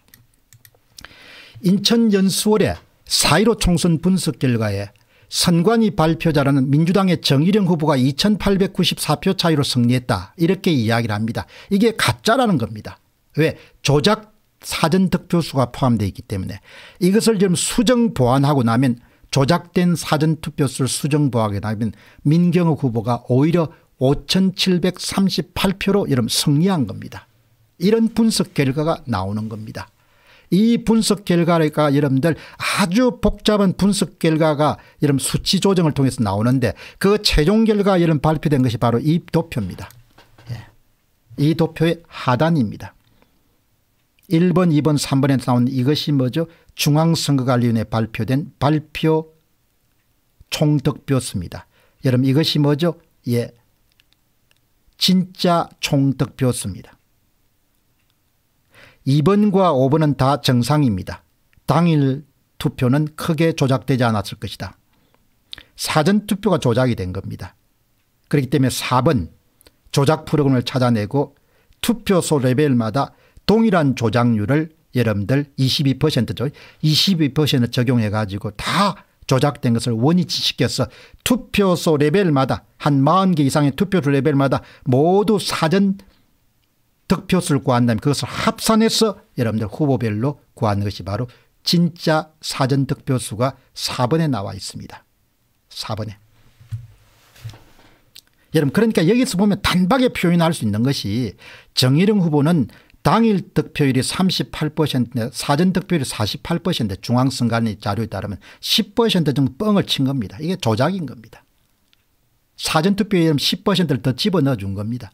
인천 연수월의 4.15 총선 분석 결과에 선관위 발표자라는 민주당의 정일영 후보가 2894표 차이로 승리했다 이렇게 이야기를 합니다. 이게 가짜라는 겁니다. 왜? 조작 사전 득표수가 포함되어 있기 때문에 이것을 지 수정 보완하고 나면 조작된 사전투표수를 수정보하게 되면 민경욱 후보가 오히려 5738표로 이름 승리한 겁니다. 이런 분석 결과가 나오는 겁니다. 이 분석 결과가 여러분들 아주 복잡한 분석 결과가 이런 수치 조정을 통해서 나오는데 그 최종 결과 이런 발표된 것이 바로 이 도표입니다. 예. 이 도표의 하단입니다. 1번, 2번, 3번에 나온 이것이 뭐죠? 중앙선거관리위원회 발표된 발표 총득표수입니다. 여러분 이것이 뭐죠? 예. 진짜 총득표수입니다. 2번과 5번은 다 정상입니다. 당일 투표는 크게 조작되지 않았을 것이다. 사전투표가 조작이 된 겁니다. 그렇기 때문에 4번 조작 프로그램을 찾아내고 투표소 레벨마다 동일한 조작률을 여러분들 22%죠. 22% 적용해 가지고 다 조작된 것을 원위치시켜서 투표소 레벨마다 한 40개 이상의 투표소 레벨마다 모두 사전 득표수를 구한 다음 그것을 합산해서 여러분들 후보별로 구하는 것이 바로 진짜 사전 득표수가 4번에 나와 있습니다. 4번에. 여러분 그러니까 여기서 보면 단박에 표현할 수 있는 것이 정일영 후보는 당일 득표율이 38%인데 사전 득표율이 48%인데 중앙선관위 자료에 따르면 10% 정도 뻥을 친 겁니다. 이게 조작인 겁니다. 사전 득표율이 10%를 더 집어넣어 준 겁니다.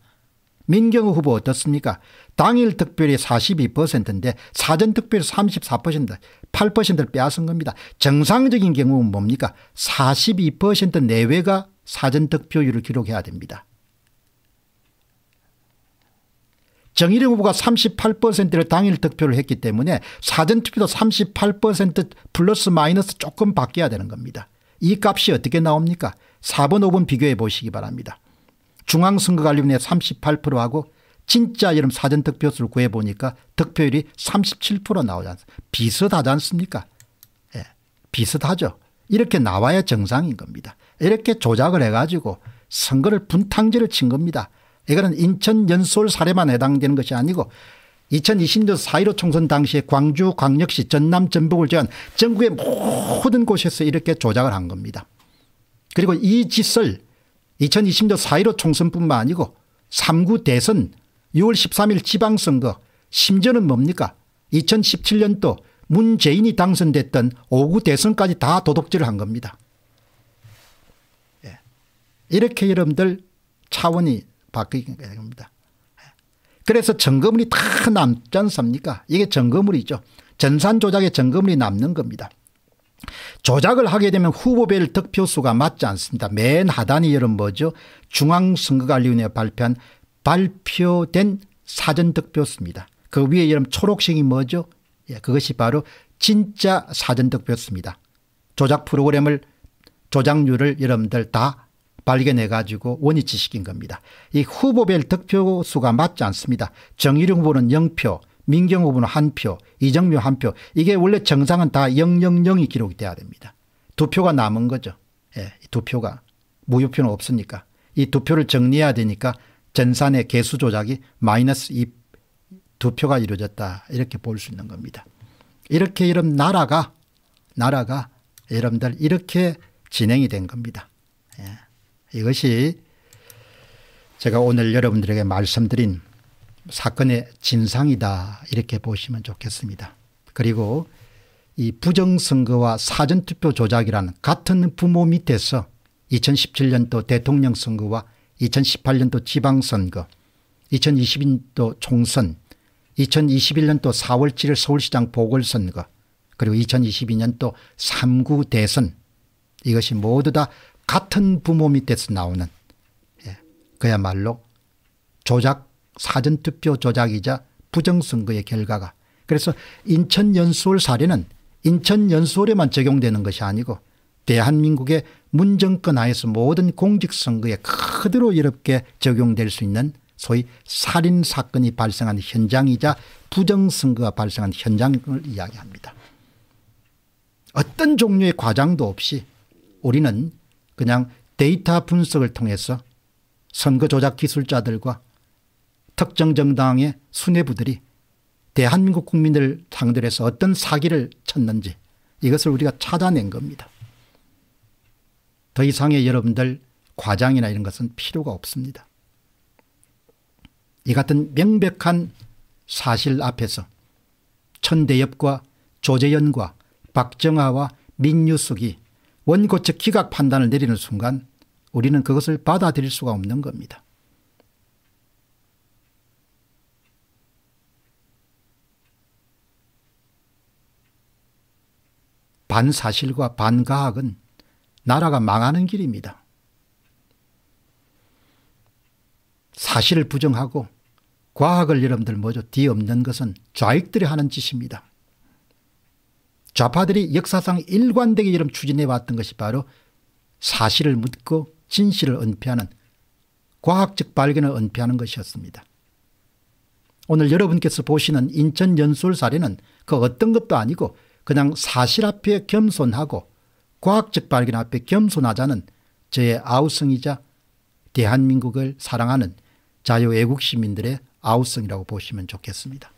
민경우 후보 어떻습니까? 당일 득표율이 42%인데 사전 득표율 이34% 8%를 빼앗은 겁니다. 정상적인 경우는 뭡니까? 42% 내외가 사전 득표율을 기록해야 됩니다. 정일영 후보가 38%를 당일 득표를 했기 때문에 사전투표도 38% 플러스 마이너스 조금 바뀌어야 되는 겁니다. 이 값이 어떻게 나옵니까 4번 5번 비교해 보시기 바랍니다. 중앙선거관리위원회 38%하고 진짜 여름 사전득표수를 구해보니까 득표율이 37% 나오지 않습니까 비슷하지 않습니까 예, 비슷하죠. 이렇게 나와야 정상인 겁니다. 이렇게 조작을 해가지고 선거를 분탕질을 친 겁니다. 이거는 인천 연수 사례만 해당되는 것이 아니고 2020년 4.15 총선 당시에 광주 광역시 전남 전북을 제한 전국의 모든 곳에서 이렇게 조작을 한 겁니다. 그리고 이 짓을 2020년 4.15 총선뿐만 아니고 3구 대선 6월 13일 지방선거 심지어는 뭡니까 2017년도 문재인이 당선됐던 5구 대선까지 다 도둑질을 한 겁니다. 예. 이렇게 여러분들 차원이 바뀌게 됩니다. 그래서 점거물이 다 남지 않습니까? 이게 점거물이죠. 전산 조작의 점거물이 남는 겁니다. 조작을 하게 되면 후보별 득표수가 맞지 않습니다. 맨 하단이 여러분 뭐죠? 중앙선거관리위원회 발표한 발표된 사전 득표수입니다. 그 위에 여러분 초록색이 뭐죠? 예, 그것이 바로 진짜 사전 득표수입니다. 조작 프로그램을 조작률을 여러분들 다 발견해가지고 원위치시킨 겁니다. 이 후보별 득표수가 맞지 않습니다. 정일용 후보는 0표, 민경 후보는 1표, 이정묘 1표. 이게 원래 정상은 다 000이 기록이 돼야 됩니다. 두 표가 남은 거죠. 예, 두 표가. 무효표는 없으니까. 이 두 표를 정리해야 되니까 전산의 개수 조작이 마이너스 2, 두 표가 이루어졌다. 이렇게 볼 수 있는 겁니다. 이렇게 이런 나라가, 나라가 여러분들 이렇게 진행이 된 겁니다. 예. 이것이 제가 오늘 여러분들에게 말씀드린 사건의 진상이다 이렇게 보시면 좋겠습니다. 그리고 이 부정선거와 사전투표 조작이라 같은 부모 밑에서 2017년도 대통령 선거와 2018년도 지방선거 2020년도 총선 2021년도 4월 7일 서울시장 보궐선거 그리고 2022년도 3구 대선 이것이 모두 다 같은 부모 밑에서 나오는 예. 그야말로 조작 사전투표 조작이자 부정선거의 결과가 그래서 인천연수월 사례는 인천연수월에만 적용되는 것이 아니고 대한민국의 문정권 하에서 모든 공직선거에 그대로 이렇게 적용될 수 있는 소위 살인사건이 발생한 현장이자 부정선거가 발생한 현장을 이야기합니다. 어떤 종류의 과장도 없이 우리는 그냥 데이터 분석을 통해서 선거 조작 기술자들과 특정 정당의 수뇌부들이 대한민국 국민을 상대로 해서 어떤 사기를 쳤는지 이것을 우리가 찾아낸 겁니다. 더 이상의 여러분들 과장이나 이런 것은 필요가 없습니다. 이 같은 명백한 사실 앞에서 천대엽과 조재연과 박정아와 민유숙이 원고책 기각 판단을 내리는 순간 우리는 그것을 받아들일 수가 없는 겁니다. 반사실과 반가학은 나라가 망하는 길입니다. 사실을 부정하고 과학을 여러분들 뭐죠? 뒤 없는 것은 좌익들이 하는 짓입니다. 좌파들이 역사상 일관되게 이름 추진해왔던 것이 바로 사실을 묻고 진실을 은폐하는 과학적 발견을 은폐하는 것이었습니다. 오늘 여러분께서 보시는 인천 연수월 사례는 그 어떤 것도 아니고 그냥 사실 앞에 겸손하고 과학적 발견 앞에 겸손하자는 저의 아우성이자 대한민국을 사랑하는 자유애국 시민들의 아우성이라고 보시면 좋겠습니다.